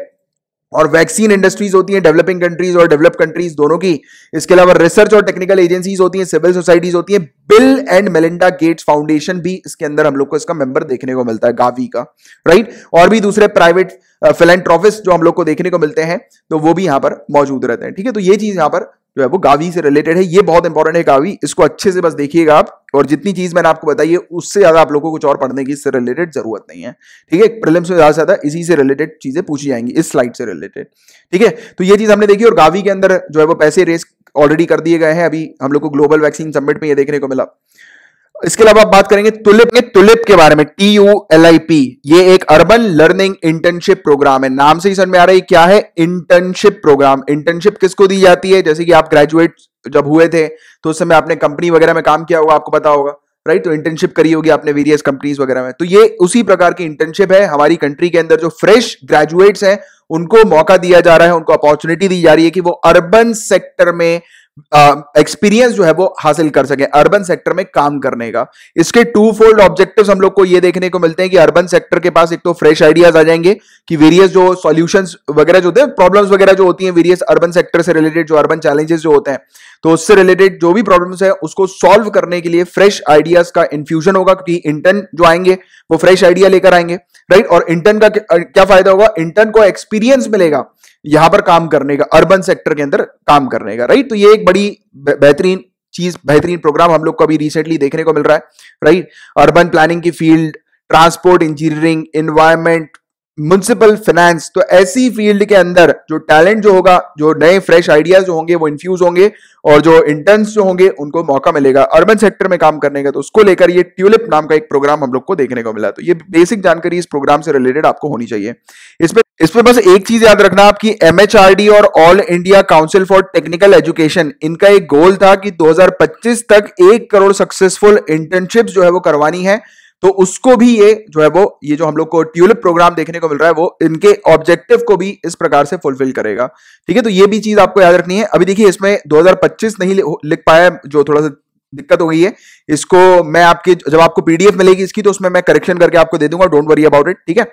और वैक्सीन इंडस्ट्रीज होती हैं डेवलपिंग कंट्रीज और डेवलप कंट्रीज दोनों की इसके अलावा रिसर्च और टेक्निकल एजेंसीज होती हैं सिविल सोसाइटीज होती हैं Bill and Melinda Gates Foundation भी इसके अंदर हम लोग को इसका मेंबर देखने को मिलता है गावी का राइट और भी दूसरे प्राइवेट फिलेंट्रॉफिस uh, जो हम लोग को देखने को मिलते हैं तो वो भी यहां पर मौजूद रहते हैं ठीक है तो ये चीज यहां पर जो है वो गावी से रिलेटेड है ये बहुत इंपॉर्टेंट है गावी इसको अच्छे से बस देखिएगा आप और जितनी चीज मैंने आपको बताई है उससे ज्यादा आप लोगों को कुछ और पढ़ने की इससे रिलेटेड जरूरत नहीं है ठीक है प्रिलिम्स में ज्यादा से ज्यादा इसी से रिलेटेड चीजें पूछी जाएंगी इस स्लाइड से रिलेटेड ठीक है तो ये चीज हमने देखी और गावी के अंदर जो है वो पैसे रेस ऑलरेडी कर दिए गए हैं अभी हम लोग को ग्लोबल वैक्सीन सबमिट में यह देखने को मिला इसके अलावा बात करेंगे तुलिप के तुलिप के बारे में T U L I P ये एक अर्बन लर्निंग इंटर्नशिप प्रोग्राम है नाम से ही समझ में आ रहा है क्या है इंटर्नशिप प्रोग्राम इंटर्नशिप किसको दी जाती है जैसे कि आप ग्रेजुएट जब हुए थे तो उस समय आपने कंपनी वगैरह में काम किया होगा आपको पता होगा राइट तो इंटर्नशिप करी होगी आपने वेरियस कंपनीज वगैरह में तो ये उसी प्रकार की इंटर्नशिप है हमारी कंट्री के अंदर जो फ्रेश ग्रेजुएट्स हैं उनको मौका दिया जा रहा है उनको अपॉर्चुनिटी दी जा रही है कि वो अर्बन सेक्टर में एक्सपीरियंस जो है वो हासिल कर सके अर्बन सेक्टर में काम करने का इसके टू फोल्ड ऑब्जेक्टिव्स हम लोग को ये देखने को मिलते हैं कि अर्बन सेक्टर के पास एक तो फ्रेश आइडियाज आ जाएंगे कि वेरियस जो सॉल्यूशंस वगैरह जो होते हैं प्रॉब्लम्स वगैरह जो होती हैं वेरियस अर्बन सेक्टर से रिलेटेड जो अर्बन चैलेंजेस जो होते हैं तो उससे रिलेटेड जो भी प्रॉब्लम्स है उसको सॉल्व करने के लिए फ्रेश आइडियाज का इन्फ्यूजन होगा क्योंकि इंटर्न जो आएंगे वो फ्रेश आइडिया लेकर आएंगे राइट और इंटर्न का क्या फायदा होगा इंटर्न को एक्सपीरियंस मिलेगा यहां पर काम करने का अर्बन सेक्टर के अंदर काम करने का राइट तो ये एक बड़ी बेहतरीन चीज बेहतरीन प्रोग्राम हम लोग को अभी रिसेंटली देखने को मिल रहा है राइट अर्बन प्लानिंग की field transport engineering environment municipal finance तो ऐसी फील्ड के अंदर जो टैलेंट जो होगा जो नए फ्रेश आइडियाज जो होंगे वो इन्फ्यूज होंगे और जो इंटर्न्स जो होंगे उनको मौका मिलेगा अर्बन सेक्टर में काम करने का तो उसको लेकर ये ट्यूलिप नाम का एक प्रोग्राम हम लोग को देखने को मिला तो ये बेसिक जानकारी इस प्रोग्राम से रिलेटेड आपको होनी चाहिए इसमें इस पर बस एक चीज याद रखना आपकी एमएचआरडी और All India Council for Technical Education इनका एक गोल था कि 2025 तक एक करोड़ सक्सेसफुल इंटर्नशिप्स जो है वो करवानी है तो उसको भी ये जो है वो ये जो हम लोग को ट्यूलिप प्रोग्राम देखने को मिल रहा है वो इनके ऑब्जेक्टिव को भी इस प्रकार से फुलफिल करेगा ठीक है तो ये भी चीज आपको याद रखनी है अभी देखिए इसमें 2025 नहीं लिख पाया जो थोड़ा सा दिक्कत हो गई है इसको मैं आपके जब आपको पीडीएफ मिलेगी इसकी तो उसमें मैं करेक्शन करके आपको दे दूंगा डोंट वरी अबाउट इट ठीक है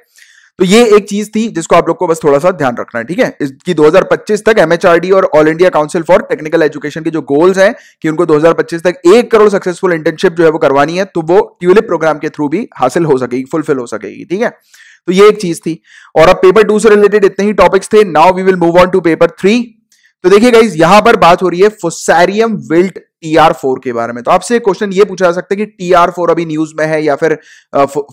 तो ये एक चीज थी जिसको आप लोग को बस थोड़ा सा ध्यान रखना है ठीक है इसकी 2025 तक एमएचआरडी और All India Council for Technical Education के जो गोल्स हैं कि उनको 2025 तक एक करोड़ सक्सेसफुल इंटर्नशिप जो है वो करवानी है तो वो ट्यूलिप प्रोग्राम के थ्रू भी हासिल हो सकेगी फुलफिल हो सकेगी ठीक है तो ये एक चीज थी और अब पेपर टू से रिलेटेड इतने ही टॉपिक्स थे now we will move on to paper three तो देखिए गाइज यहां पर बात हो रही है फोसारियम विल्ट टी फोर के बारे में तो आपसे क्वेश्चन ये पूछा जा सकता है कि टी फोर अभी न्यूज में है या फिर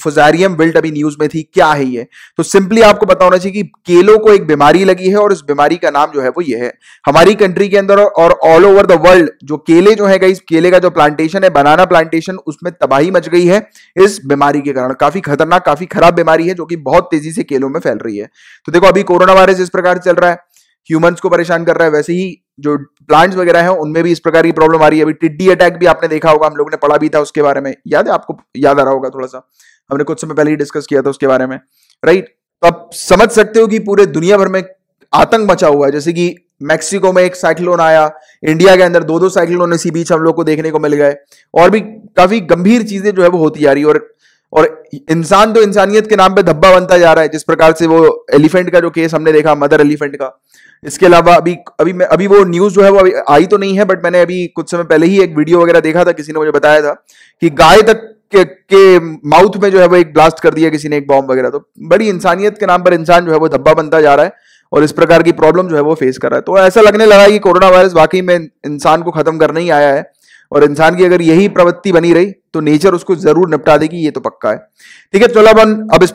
फुजारियम बिल्ट अभी न्यूज में थी क्या है ये तो सिंपली आपको बताना होना चाहिए कि केलो को एक बीमारी लगी है और इस बीमारी का नाम जो है वो ये है हमारी कंट्री के अंदर और ऑल ओवर द वर्ल्ड जो केले जो है इस केले का जो प्लांटेशन है बनाना प्लांटेशन उसमें तबाही मच गई है इस बीमारी के कारण काफी खतरनाक काफी खराब बीमारी है जो कि बहुत तेजी से केलों में फैल रही है तो देखो अभी कोरोना वायरस इस प्रकार चल रहा है ह्यूमंस को परेशान कर रहा है वैसे ही जो प्लांट्स वगैरह हैं उनमें भी इस प्रकार की प्रॉब्लम आ रही है अभी टिड्डी अटैक भी आपने देखा होगा हम लोगों ने पढ़ा भी था उसके बारे में याद है आपको याद आ रहा होगा थोड़ा सा हमने कुछ समय पहले ही डिस्कस किया था उसके बारे में राइट तो आप समझ सकते हो कि पूरे दुनिया भर में आतंक मचा हुआ है जैसे कि मैक्सिको में एक साइक्लोन आया इंडिया के अंदर दो दो साइक्लोन इसी बीच हम लोग को देखने को मिल गए और भी काफी गंभीर चीजें जो है वो होती जा रही और और इंसान तो इंसानियत के नाम पे धब्बा बनता जा रहा है जिस प्रकार से वो एलिफेंट का जो केस हमने देखा मदर एलिफेंट का इसके अलावा अभी अभी मैं अभी वो न्यूज़ जो है वो अभी आई तो नहीं है बट मैंने अभी कुछ समय पहले ही एक वीडियो वगैरह देखा था किसी ने मुझे बताया था कि गाय तक के, के माउथ में जो है वो एक ब्लास्ट कर दिया किसी ने एक बॉम्ब वगैरह तो बड़ी इंसानियत के नाम पर इंसान जो है वो धब्बा बनता जा रहा है और इस प्रकार की प्रॉब्लम जो है वो फेस कर रहा है तो ऐसा लगने लगा कि कोरोना वायरस वाकई में इंसान को खत्म करने ही आया है और इंसान की अगर यही प्रवृत्ति बनी रही तो नेचर उसको जरूर निपटा देगी ये तो पक्का है ठीक है चलो अब इस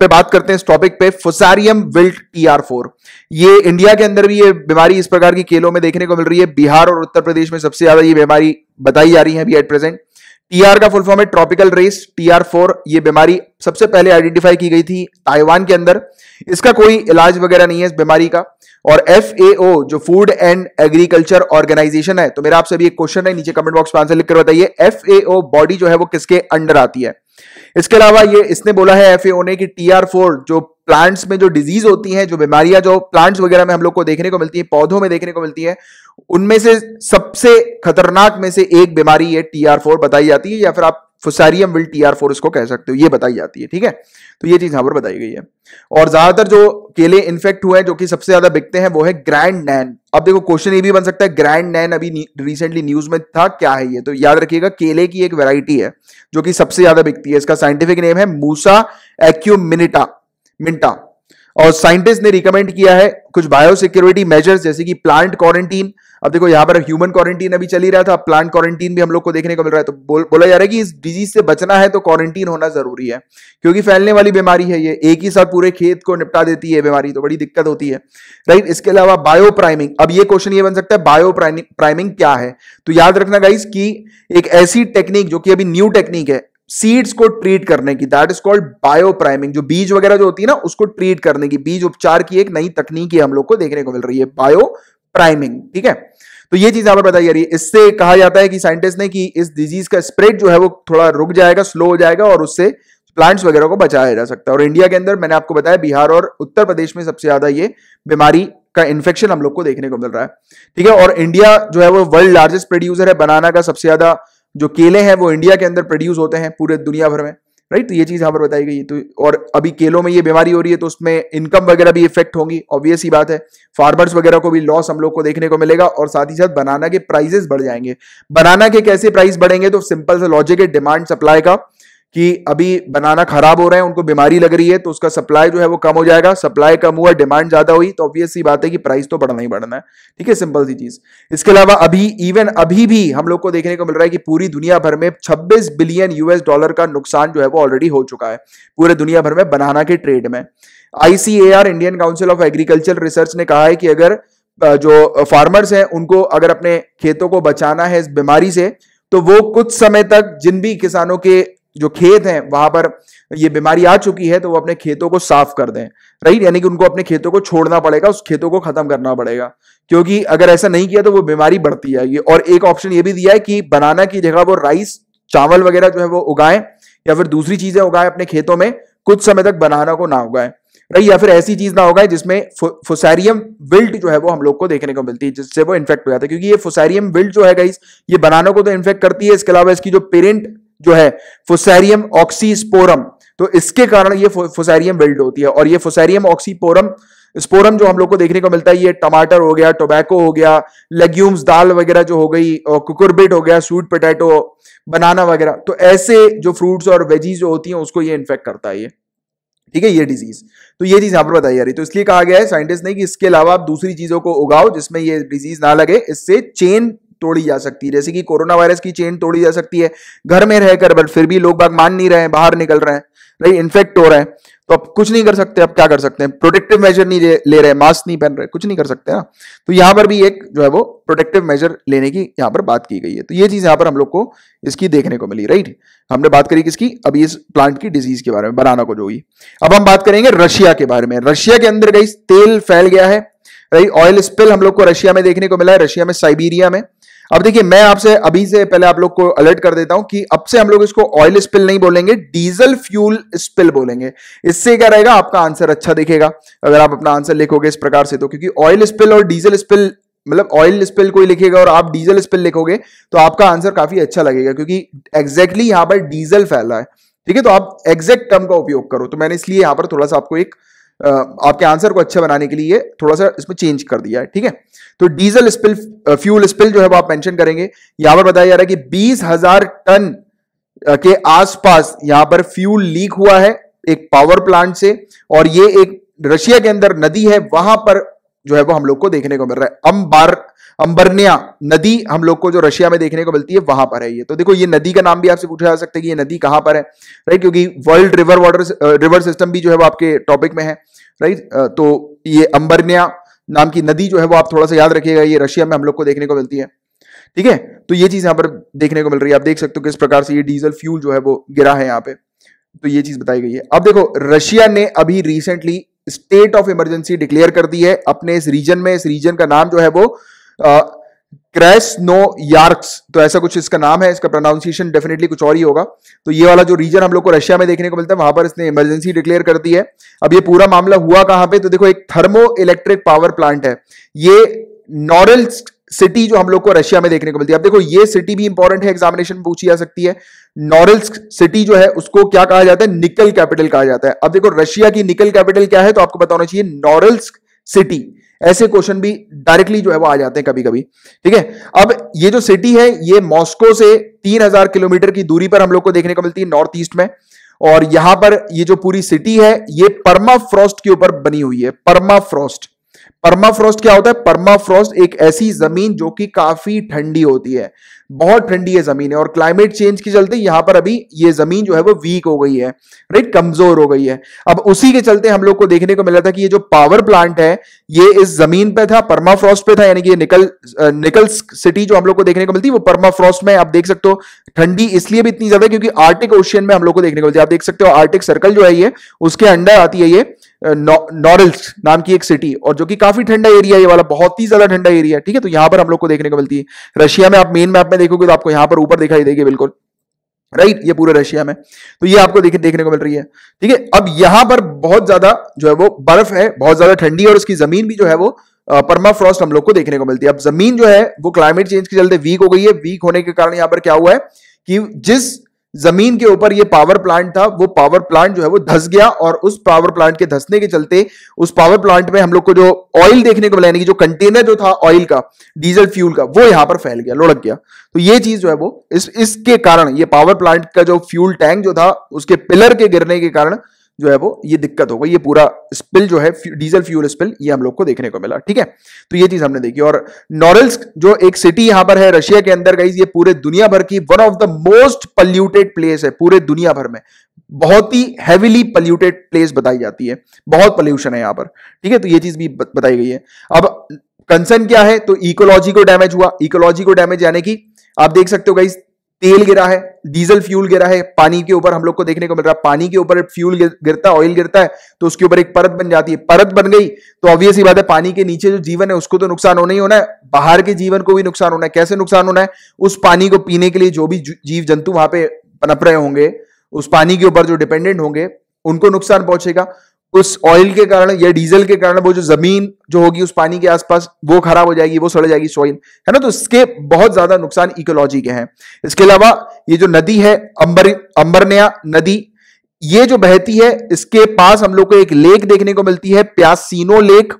पे बात करते हैं इस टॉपिक पे फुसारियम विल्ट टीआर फोर ये इंडिया के अंदर भी ये बीमारी इस प्रकार की केलों में देखने को मिल रही है बिहार और उत्तर प्रदेश में सबसे ज्यादा ये बीमारी बताई जा रही है अभी एट प्रेजेंट टीआर का फुल फॉर्म है ट्रॉपिकल रेस टीआर फोर ये बीमारी सबसे पहले आइडेंटिफाई की गई थी ताइवान के अंदर इसका कोई इलाज वगैरह नहीं है इस बीमारी का और एफ जो फूड एंड एग्रीकल्चर ऑर्गेनाइजेशन है तो मेरा आपसे भी एक क्वेश्चन है नीचे कमेंट बॉक्स में आंसर लिखकर बताइए एफ बॉडी जो है वो किसके अंडर आती है इसके अलावा ये इसने बोला है एफ ने कि टी जो प्लांट्स में जो डिजीज होती है जो बीमारियां जो प्लांट्स वगैरह में हम लोग को देखने को मिलती है पौधों में देखने को मिलती है उनमें से सबसे खतरनाक में से एक बीमारी ये टी बताई जाती है या फिर आप fusarium wilt T R four इसको कह सकते हो ये बताई जाती है ठीक है तो ये चीज यहां पर बताई गई है और ज्यादातर जो केले इन्फेक्ट हुए जो कि सबसे ज्यादा बिकते हैं वो है ग्रैंड नैन अब देखो क्वेश्चन ये भी बन सकता है ग्रैंड नैन अभी रिसेंटली न्यूज में था क्या है ये तो याद रखिएगा केले की एक वेराइटी है जो कि सबसे ज्यादा बिकती है इसका साइंटिफिक नेम है मूसा एक्यूमिनिटा मिंटा और साइंटिस्ट ने रिकमेंड किया है कुछ बायोसिक्योरिटी मेजर्स जैसे कि प्लांट क्वारंटीन अब देखो यहां पर ह्यूमन क्वारंटीन अभी चली रहा था प्लांट क्वारंटीन भी हम लोग को देखने को मिल रहा है तो बोल, बोला जा रहा है कि इस डिजीज से बचना है तो क्वारंटीन होना जरूरी है क्योंकि फैलने वाली बीमारी है ये एक ही साथ पूरे खेत को निपटा देती है बीमारी तो बड़ी दिक्कत होती है राइट इसके अलावा बायो प्राइमिंग अब ये क्वेश्चन ये बन सकता है बायो प्राइमिंग क्या है तो याद रखना गाइस की एक ऐसी टेक्निक जो कि अभी न्यू टेक्निक है सीड्स को ट्रीट करने की that is called bio priming जो बीज वगैरह जो होती है ना उसको ट्रीट करने की बीज उपचार की एक नई तकनीक हम लोग को देखने को मिल रही है बायो प्राइमिंग ठीक है तो ये चीज यहां पर बताई जा रही है इससे कहा जाता है कि साइंटिस्ट ने कि इस डिजीज का स्प्रेड जो है वो थोड़ा रुक जाएगा स्लो हो जाएगा और उससे प्लांट्स वगैरह को बचाया जा सकता है और इंडिया के अंदर मैंने आपको बताया बिहार और उत्तर प्रदेश में सबसे ज्यादा ये बीमारी का इन्फेक्शन हम लोग को देखने को मिल रहा है ठीक है और इंडिया जो है वो वर्ल्ड लार्जेस्ट प्रोड्यूसर है बनाना का सबसे ज्यादा जो केले हैं वो इंडिया के अंदर प्रोड्यूस होते हैं पूरे दुनिया भर में राइट तो ये चीज़ यहाँ पर बताई गई है तो और अभी केलों में ये बीमारी हो रही है तो उसमें इनकम वगैरह भी इफेक्ट होंगी ऑब्वियस ही बात है फार्मर्स वगैरह को भी लॉस हम लोग को देखने को मिलेगा और साथ ही साथ बनाना के प्राइजेस बढ़ जाएंगे बनाना के कैसे प्राइस बढ़ेंगे तो सिंपल से लॉजिक है डिमांड सप्लाई का कि अभी बनाना खराब हो रहे हैं उनको बीमारी लग रही है तो उसका सप्लाई जो है वो कम हो जाएगा सप्लाई कम हुआ डिमांड ज्यादा हुई तो ऑब्वियस सी बात है कि प्राइस तो बढ़ना ही बढ़ना है ठीक है सिंपल सी चीज इसके अलावा अभी इवन अभी भी हम लोग को देखने को मिल रहा है कि पूरी दुनिया भर में 26 बिलियन यूएस डॉलर का नुकसान जो है वो ऑलरेडी हो चुका है पूरे दुनिया भर में बनाना के ट्रेड में ICAR Indian Council of Agriculture Research ने कहा है कि अगर जो फार्मर्स हैं उनको अगर अपने खेतों को बचाना है इस बीमारी से तो वो कुछ समय तक जिन भी किसानों के जो खेत हैं वहां पर ये बीमारी आ चुकी है तो वो अपने खेतों को साफ कर दें राइट यानी कि उनको अपने खेतों को छोड़ना पड़ेगा उस खेतों को खत्म करना पड़ेगा क्योंकि अगर ऐसा नहीं किया तो वो बीमारी बढ़ती जाएगी और एक ऑप्शन ये भी दिया है कि बनाना की जगह वो राइस चावल वगैरह जो है वो उगाएं या फिर दूसरी चीजें उगाएं अपने खेतों में कुछ समय तक बनाना को ना उगाएं राइट या फिर ऐसी चीज ना होगा जिसमें फोसारियम विल्ट जो है वो हम लोग को देखने को मिलती है जिससे वो इन्फेक्ट हो जाता है क्योंकि ये फोसारियम विल्ट जो है गाइस ये बनानों को तो इन्फेक्ट करती है इसके अलावा इसकी जो पेरेंट जो है फोसेरियम ऑक्सीस्पोरम तो इसके कारण ये फोसेरियम बिल्ड होती है और ये फोसेरियम ऑक्सीपोरम स्पोरम जो हम लोग को देखने को मिलता है ये टमाटर हो गया टोबैको हो गया लेग्यूम्स दाल वगैरह जो हो गई और कुकुरबिट हो गया स्वीट पोटैटो बनाना वगैरह तो ऐसे जो फ्रूट्स और वेजीज जो होती हैं उसको ये इन्फेक्ट करता है ये ठीक है ये डिजीज तो ये चीज यहां पर बताई जा रही तो इसलिए कहा गया है साइंटिस्ट ने कि इसके अलावा आप दूसरी चीजों को उगाओ जिसमें ये डिजीज ना लगे इससे चेन तोड़ी जा सकती है जैसे कि कोरोना वायरस की चेन तोड़ी जा सकती है घर में रहकर बट फिर भी लोग बाग मान नहीं रहे हैं बाहर निकल रहे हैं राइट इन्फेक्ट हो रहे हैं तो अब कुछ नहीं कर सकते अब क्या कर सकते हैं प्रोटेक्टिव मेजर नहीं ले रहे मास्क नहीं पहन रहे कुछ नहीं कर सकते ना तो यहाँ पर भी एक जो है वो प्रोटेक्टिव मेजर लेने की यहाँ पर बात की गई है तो ये चीज यहाँ पर हम लोग को इसकी देखने को मिली राइट हमने बात करी किसकी अभी इस प्लांट की डिजीज के बारे में बनाना को जो हुई अब हम बात करेंगे रशिया के बारे में रशिया के अंदर गई तेल फैल गया है राइट ऑयल स्पिल हम लोग को रशिया में देखने को मिला है रशिया में साइबीरिया में अब देखिए मैं आपसे अभी से पहले आप लोग को अलर्ट कर देता हूं कि अब से हम लोग इसको ऑयल स्पिल नहीं बोलेंगे डीजल फ्यूल स्पिल बोलेंगे इससे क्या रहेगा आपका आंसर अच्छा दिखेगा अगर आप अपना आंसर लिखोगे इस प्रकार से तो क्योंकि ऑयल स्पिल और डीजल स्पिल मतलब ऑयल स्पिल कोई लिखेगा और आप डीजल स्पिल लिखोगे तो आपका आंसर काफी अच्छा लगेगा क्योंकि एग्जैक्टली यहां पर डीजल फैला है ठीक है तो आप एग्जैक्ट टर्म का उपयोग करो तो मैंने इसलिए यहां पर थोड़ा सा आपको एक आपके आंसर को अच्छा बनाने के लिए थोड़ा सा इसमें चेंज कर दिया है ठीक है तो डीजल स्पिल फ्यूल स्पिल जो है वो आप मेंशन करेंगे यहां पर बताया जा रहा है कि बीस हजार टन के आसपास यहां पर फ्यूल लीक हुआ है एक पावर प्लांट से और ये एक रशिया के अंदर नदी है वहां पर जो है वो हम लोग को देखने को मिल रहा है अम्बार अंबरनिया नदी हम लोग को जो रशिया में देखने को मिलती है वहां पर है ये तो देखो ये नदी का नाम भी आपसे पूछा जा सकता है कि ये नदी कहां पर है राइट क्योंकि world river water river system भी जो है वो आपके टॉपिक में है राइट uh, तो ये अंबरनिया नाम की नदी जो है वो आप थोड़ा सा याद रखिएगा ये रशिया में हम लोग को देखने को मिलती है ठीक है तो ये चीज यहाँ पर देखने को मिल रही है आप देख सकते हो किस प्रकार से ये डीजल फ्यूल जो है वो गिरा है यहाँ पे तो ये चीज बताई गई है अब देखो रशिया ने अभी recently state of emergency declare कर दी है अपने इस रीजन में इस रीजन का नाम जो है वो क्रैश नो यार्क्स तो ऐसा कुछ इसका नाम है इसका प्रोनाउंसिएशन डेफिनेटली कुछ और ही होगा तो ये वाला जो रीजन हम लोग को रशिया में देखने को मिलता है वहां पर इसने इमरजेंसी डिक्लेयर कर दी है अब ये पूरा मामला हुआ कहां पे तो देखो एक थर्मो इलेक्ट्रिक पावर प्लांट है ये नॉरल सिटी जो हम लोग को रशिया में देखने को मिलती है अब देखो ये सिटी भी इंपॉर्टेंट है एग्जामिनेशन पूछी जा सकती है नॉरल्स सिटी जो है उसको क्या कहा जाता है निकल कैपिटल कहा जाता है अब देखो रशिया की निकल कैपिटल क्या है तो आपको बताना चाहिए नॉरल्स सिटी ऐसे क्वेश्चन भी डायरेक्टली जो है वो आ जाते हैं कभी कभी ठीक है अब ये जो सिटी है ये मॉस्को से 3000 किलोमीटर की दूरी पर हम लोग को देखने को मिलती है नॉर्थ ईस्ट में और यहां पर ये जो पूरी सिटी है ये परमा फ्रॉस्ट के ऊपर बनी हुई है परमा फ्रॉस्ट परमाफ्रॉस्ट क्या होता है परमाफ्रॉस्ट एक ऐसी जमीन जो कि काफी ठंडी होती है बहुत ठंडी है जमीन है और क्लाइमेट चेंज के चलते यहां पर अभी ये जमीन जो है वो वीक हो गई है राइट कमजोर हो गई है अब उसी के चलते हम लोग को देखने को मिला था कि ये जो पावर प्लांट है ये इस जमीन पे था परमाफ्रॉस्ट पे था यानी कि ये निकल निकल सिटी जो हम लोग को देखने को मिलती है वो परमाफ्रॉस्ट में आप देख सकते हो ठंडी इसलिए भी इतनी ज्यादा क्योंकि आर्टिक ओशियन में हम लोग को देखने को मिलती है आप देख सकते हो आर्टिक सर्कल जो है ये उसके अंडर आती है ये नॉरल्स नाम की एक सिटी और जो कि काफी ठंडा एरिया है ये वाला बहुत ही ज्यादा ठंडा एरिया है ठीक है तो यहाँ पर हम लोग को देखने को मिलती है रशिया में आप मेन मैप में देखोगे तो आपको यहां पर ऊपर दिखाई देगी बिल्कुल राइट ये पूरे रशिया में तो ये आपको देखे देखने को मिल रही है ठीक है अब यहां पर बहुत ज्यादा जो है वो बर्फ है बहुत ज्यादा ठंडी और उसकी जमीन भी जो है वो परमा फ्रॉस्ट हम लोग को देखने को मिलती है अब जमीन जो है वो क्लाइमेट चेंज के चलते वीक हो गई है वीक होने के कारण यहां पर क्या हुआ है कि जिस जमीन के ऊपर ये पावर प्लांट था वो पावर प्लांट जो है वो धस गया और उस पावर प्लांट के धसने के चलते उस पावर प्लांट में हम लोग को जो ऑयल देखने को मिला यानी कि जो कंटेनर जो था ऑयल का डीजल फ्यूल का वो यहां पर फैल गया लुढ़क गया तो ये चीज जो है वो इस इसके कारण ये पावर प्लांट का जो फ्यूल टैंक जो था उसके पिलर के गिरने के कारण जो है वो ये दिक्कत हो गई ये पूरा स्पिल जो है डीजल फ्यूल स्पिल ये हम लोग को देखने को मिला ठीक है तो ये चीज हमने देखी और नॉरल्स जो एक सिटी यहां पर है रशिया के अंदर गई ये पूरे दुनिया भर की one of the most polluted place है पूरे दुनिया भर में बहुत ही हैविली पल्यूटेड प्लेस बताई जाती है बहुत पॉल्यूशन है यहां पर ठीक है तो ये चीज भी बताई गई है अब कंसर्न क्या है तो इकोलॉजी को डैमेज हुआ इकोलॉजी को डैमेज यानी कि आप देख सकते हो गई तेल गिरा है डीजल फ्यूल गिरा है पानी के ऊपर हम लोग को देखने को मिल रहा है पानी के ऊपर फ्यूल गिरता है ऑयल गिरता है तो उसके ऊपर एक परत बन जाती है परत बन गई तो ऑब्वियस ही बात है पानी के नीचे जो जीवन है उसको तो नुकसान होना ही होना है बाहर के जीवन को भी नुकसान होना है कैसे नुकसान होना है उस पानी को पीने के लिए जो भी जीव जंतु वहां पे पनप रहे होंगे उस पानी के ऊपर जो डिपेंडेंट होंगे उनको नुकसान पहुंचेगा उस ऑयल के कारण या डीजल के कारण वो जो जमीन जो होगी उस पानी के आसपास वो खराब हो जाएगी वो सड़ जाएगी सॉइल है ना तो इसके बहुत ज्यादा नुकसान इकोलॉजी के हैं इसके अलावा ये जो नदी है अंबर अंबरनया नदी ये जो बहती है इसके पास हम लोग को एक लेक देखने को मिलती है प्यासीनो लेक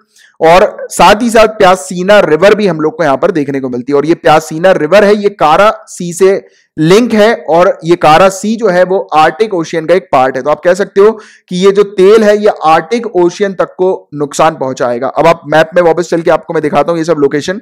और साथ ही साथ प्यासीना रिवर भी हम लोग को यहां पर देखने को मिलती है और ये प्यासीना रिवर है ये कारा सी से लिंक है और ये कारा सी जो है वो आर्टिक ओशियन का एक पार्ट है तो आप कह सकते हो कि ये जो तेल है ये आर्टिक ओशियन तक को नुकसान पहुंचाएगा अब आप मैप में वापस चल के आपको मैं दिखाता हूं ये सब लोकेशन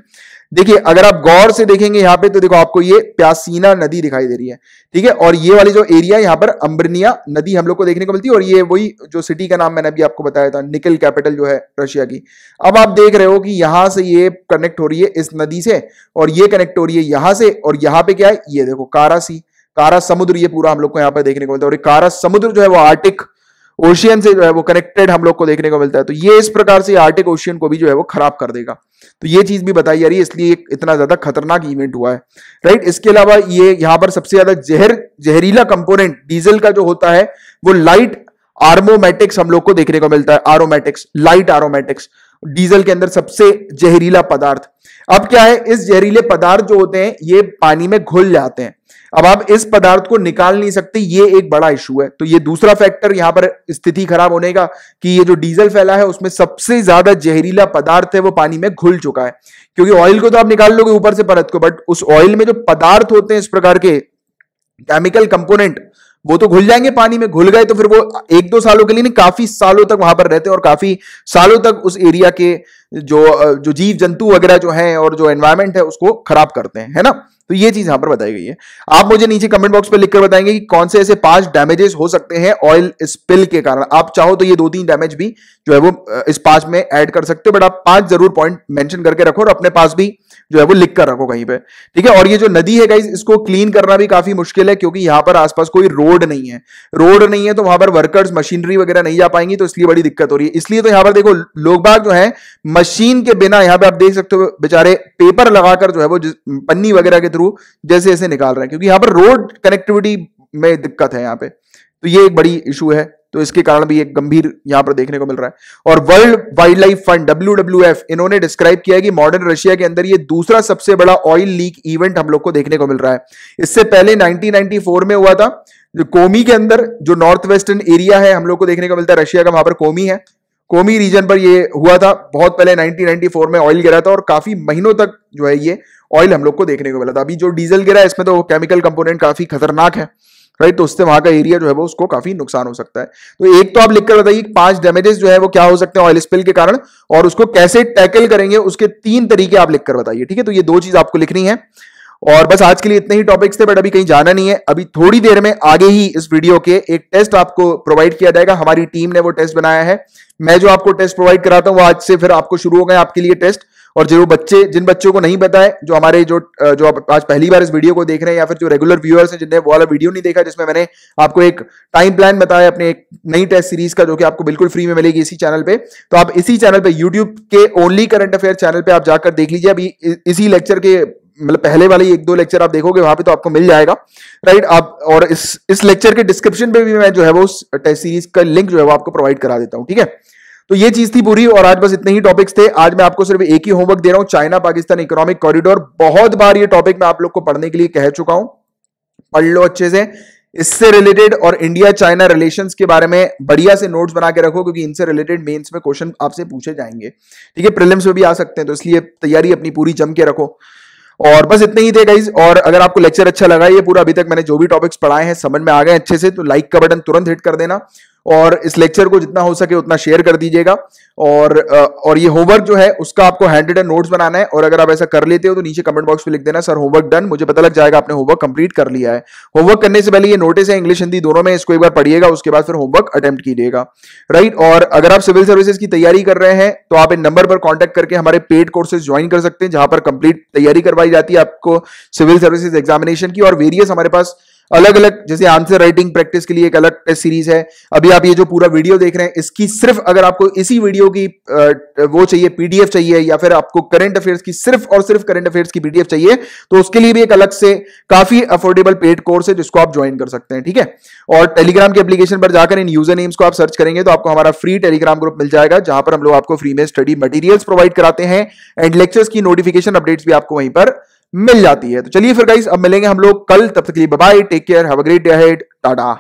देखिए अगर आप गौर से देखेंगे यहां पे तो देखो आपको ये प्यासीना नदी दिखाई दे रही है ठीक है और ये वाली जो एरिया यहां पर अम्बरनिया नदी हम लोग को देखने को मिलती है और ये वही जो सिटी का नाम मैंने अभी आपको बताया था निकल कैपिटल जो है रशिया की अब आप देख रहे हो कि यहां से ये कनेक्ट हो रही है इस नदी से और ये कनेक्ट हो रही है यहां से और यहां पर क्या है ये देखो कारा सी कारा समुद्र ये पूरा हम लोग को यहाँ पर देखने को मिलता है और कारा समुद्र जो है वो आर्टिक ओशियन से जो है वो कनेक्टेड हम लोग को देखने को मिलता है तो ये इस प्रकार से आर्टिक ओशियन को भी जो है वो खराब कर देगा तो ये चीज भी बताई जा रही है इसलिए इतना ज्यादा खतरनाक इवेंट हुआ है राइट इसके अलावा ये यहाँ पर सबसे ज्यादा जहर जहरीला कंपोनेंट डीजल का जो होता है वो लाइट आर्मोमेटिक्स हम लोग को देखने को मिलता है आरोमेटिक्स लाइट आरोमेटिक्स डीजल के अंदर सबसे जहरीला पदार्थ अब क्या है इस जहरीले पदार्थ जो होते हैं ये पानी में घुल जाते हैं अब आप इस पदार्थ को निकाल नहीं सकते ये एक बड़ा इशू है तो ये दूसरा फैक्टर यहां पर स्थिति खराब होने का कि ये जो डीजल फैला है उसमें सबसे ज्यादा जहरीला पदार्थ है वो पानी में घुल चुका है क्योंकि ऑयल को तो आप निकाल लोगे ऊपर से परत को बट उस ऑयल में जो पदार्थ होते हैं इस प्रकार के केमिकल कंपोनेंट वो तो घुल जाएंगे पानी में घुल गए तो फिर वो एक दो सालों के लिए नहीं काफी सालों तक वहां पर रहते हैं और काफी सालों तक उस एरिया के जो जो जीव जंतु वगैरह जो हैं और जो एनवायरमेंट है उसको खराब करते हैं है ना तो ये चीज यहां पर बताई गई है आप मुझे नीचे कमेंट बॉक्स पर लिखकर बताएंगे कि कौन से ऐसे पांच डैमेजेस हो सकते हैं ऑयल स्पिल के कारण आप चाहो तो ये दो तीन डैमेज भी जो है वो इस पांच में ऐड कर सकते हो बट आप पांच जरूर पॉइंट मेंशन करके रखो और अपने पास भी जो है वो लिख कर रखो कहीं पे ठीक है और ये जो नदी है गाइज इसको क्लीन करना भी काफी मुश्किल है क्योंकि यहां पर आसपास कोई रोड नहीं है रोड नहीं है तो वहां पर वर्कर्स मशीनरी वगैरह नहीं जा पाएंगी तो इसलिए बड़ी दिक्कत हो रही है इसलिए तो यहाँ पर देखो लोग बाग जो है मशीन के बिना यहां पर आप देख सकते हो बेचारे पेपर लगाकर जो है वो पन्नी वगैरह के थ्रू जैसे जैसे निकाल रहे हैं क्योंकि यहाँ पर रोड कनेक्टिविटी में दिक्कत है यहाँ पे तो ये एक बड़ी इशू है तो इसके कारण भी एक गंभीर यहां पर देखने को मिल रहा है और world wildlife fund W इन्होंने डिस्क्राइब किया है कि मॉडर्न रशिया के अंदर ये दूसरा सबसे बड़ा ऑयल लीक इवेंट हम लोग को देखने को मिल रहा है इससे पहले 1994 में हुआ था जो कोमी के अंदर जो नॉर्थ वेस्टर्न एरिया है हम लोग को देखने को मिलता है रशिया का वहां पर कोमी है कोमी रीजन पर ये हुआ था बहुत पहले 1994 में ऑयल गिरा था और काफी महीनों तक जो है ये ऑयल हम लोग को देखने को मिला था अभी जो डीजल गिरा है इसमें तो केमिकल कंपोनेंट काफी खतरनाक है राइट तो उससे वहां का एरिया जो है वो उसको काफी नुकसान हो सकता है तो एक तो आप लिखकर बताइए पांच डैमेजेस जो है वो क्या हो सकते हैं ऑयल स्पिल के कारण और उसको कैसे टैकल करेंगे उसके तीन तरीके आप लिखकर बताइए ठीक है तो ये दो चीज आपको लिखनी है और बस आज के लिए इतने ही टॉपिक्स थे बट अभी कहीं जाना नहीं है अभी थोड़ी देर में आगे ही इस वीडियो के एक टेस्ट आपको प्रोवाइड किया जाएगा हमारी टीम ने वो टेस्ट बनाया है मैं जो आपको टेस्ट प्रोवाइड कराता हूँ वो आज से फिर आपको शुरू हो गए आपके लिए टेस्ट और जो बच्चे जिन बच्चों को नहीं पता है जो हमारे जो जो आप आज पहली बार इस वीडियो को देख रहे हैं या फिर जो रेगुलर व्यूअर्स हैं जिन्हें वो वाला वीडियो नहीं देखा जिसमें मैंने आपको एक टाइम प्लान बताया अपने एक नई टेस्ट सीरीज का जो कि आपको बिल्कुल फ्री में मिलेगी इसी चैनल पे तो आप इसी चैनल पे यूट्यूब के ओनली करंट अफेयर चैनल पे आप जाकर देख लीजिए अभी इसी लेक्चर के मतलब पहले वाले एक दो लेक्चर आप देखोगे वहां पे तो आपको मिल जाएगा राइट आप और इस इस लेक्चर के डिस्क्रिप्शन पे भी मैं जो है वो उस टेस्ट सीरीज का लिंक जो है वो आपको प्रोवाइड करा देता हूँ ठीक है तो ये चीज थी पूरी और आज बस इतने ही टॉपिक्स थे आज मैं आपको सिर्फ एक ही होमवर्क दे रहा हूं चाइना पाकिस्तान इकोनॉमिक कॉरिडोर बहुत बार ये टॉपिक मैं आप लोग को पढ़ने के लिए कह चुका हूं पढ़ लो अच्छे से इससे रिलेटेड और इंडिया चाइना रिलेशंस के बारे में बढ़िया से नोट्स बना के रखो क्योंकि इनसे रिलेटेड मेंस में क्वेश्चन आपसे पूछे जाएंगे ठीक है प्रिलिम्स में भी आ सकते हैं तो इसलिए तैयारी अपनी पूरी जम के रखो और बस इतने ही थे गाइज और अगर आपको लेक्चर अच्छा लगा ये पूरा अभी तक मैंने जो भी टॉपिक्स पढ़ाए हैं समझ में आ गए अच्छे से तो लाइक का बटन तुरंत हिट कर देना और इस लेक्चर को जितना हो सके उतना शेयर कर दीजिएगा और और ये होमवर्क जो है उसका आपको हैंड रिटन नोट्स बनाना है और अगर आप ऐसा कर लेते हो तो नीचे कमेंट बॉक्स में लिख देना सर होमवर्क डन मुझे पता लग जाएगा आपने होमवर्क कंप्लीट कर लिया है होमवर्क करने से पहले ये नोटिस है इंग्लिश हिंदी दोनों में इसको एक बार पढ़िएगा उसके बाद फिर होमवर्क अटेम्प्ट कीजिएगा राइट और अगर आप सिविल सर्विसेज की तैयारी कर रहे हैं तो आप इन नंबर पर कॉन्टेक्ट करके हमारे पेड कोर्सेज ज्वाइन कर सकते हैं जहां पर कंप्लीट तैयारी करवाई जाती है आपको सिविल सर्विसेज एग्जामिनेशन की और वेरियस हमारे पास अलग अलग जैसे आंसर राइटिंग प्रैक्टिस के लिए एक अलग टेस्ट सीरीज है अभी आप ये जो पूरा वीडियो देख रहे हैं इसकी सिर्फ अगर आपको इसी वीडियो की वो चाहिए पीडीएफ चाहिए या फिर आपको करंट अफेयर्स की सिर्फ और सिर्फ करंट अफेयर्स की पीडीएफ चाहिए तो उसके लिए भी एक अलग से काफी अफोर्डेबल पेड कोर्स है जिसको आप ज्वाइन कर सकते हैं ठीक है और टेलीग्राम के एप्लीकेशन पर जाकर इन यूजर नेम्स को आप सर्च करेंगे तो आपको हमारा फ्री टेलीग्राम ग्रुप मिल जाएगा जहां पर हम लोग आपको फ्री में स्टडी मटीरियल्स प्रोवाइड कराते हैं एंड लेक्चर्स की नोटिफिकेशन अपडेट्स भी आपको वहीं पर मिल जाती है तो चलिए फिर गाइस अब मिलेंगे हम लोग कल तब तक के लिए bye take care have a great day head Tata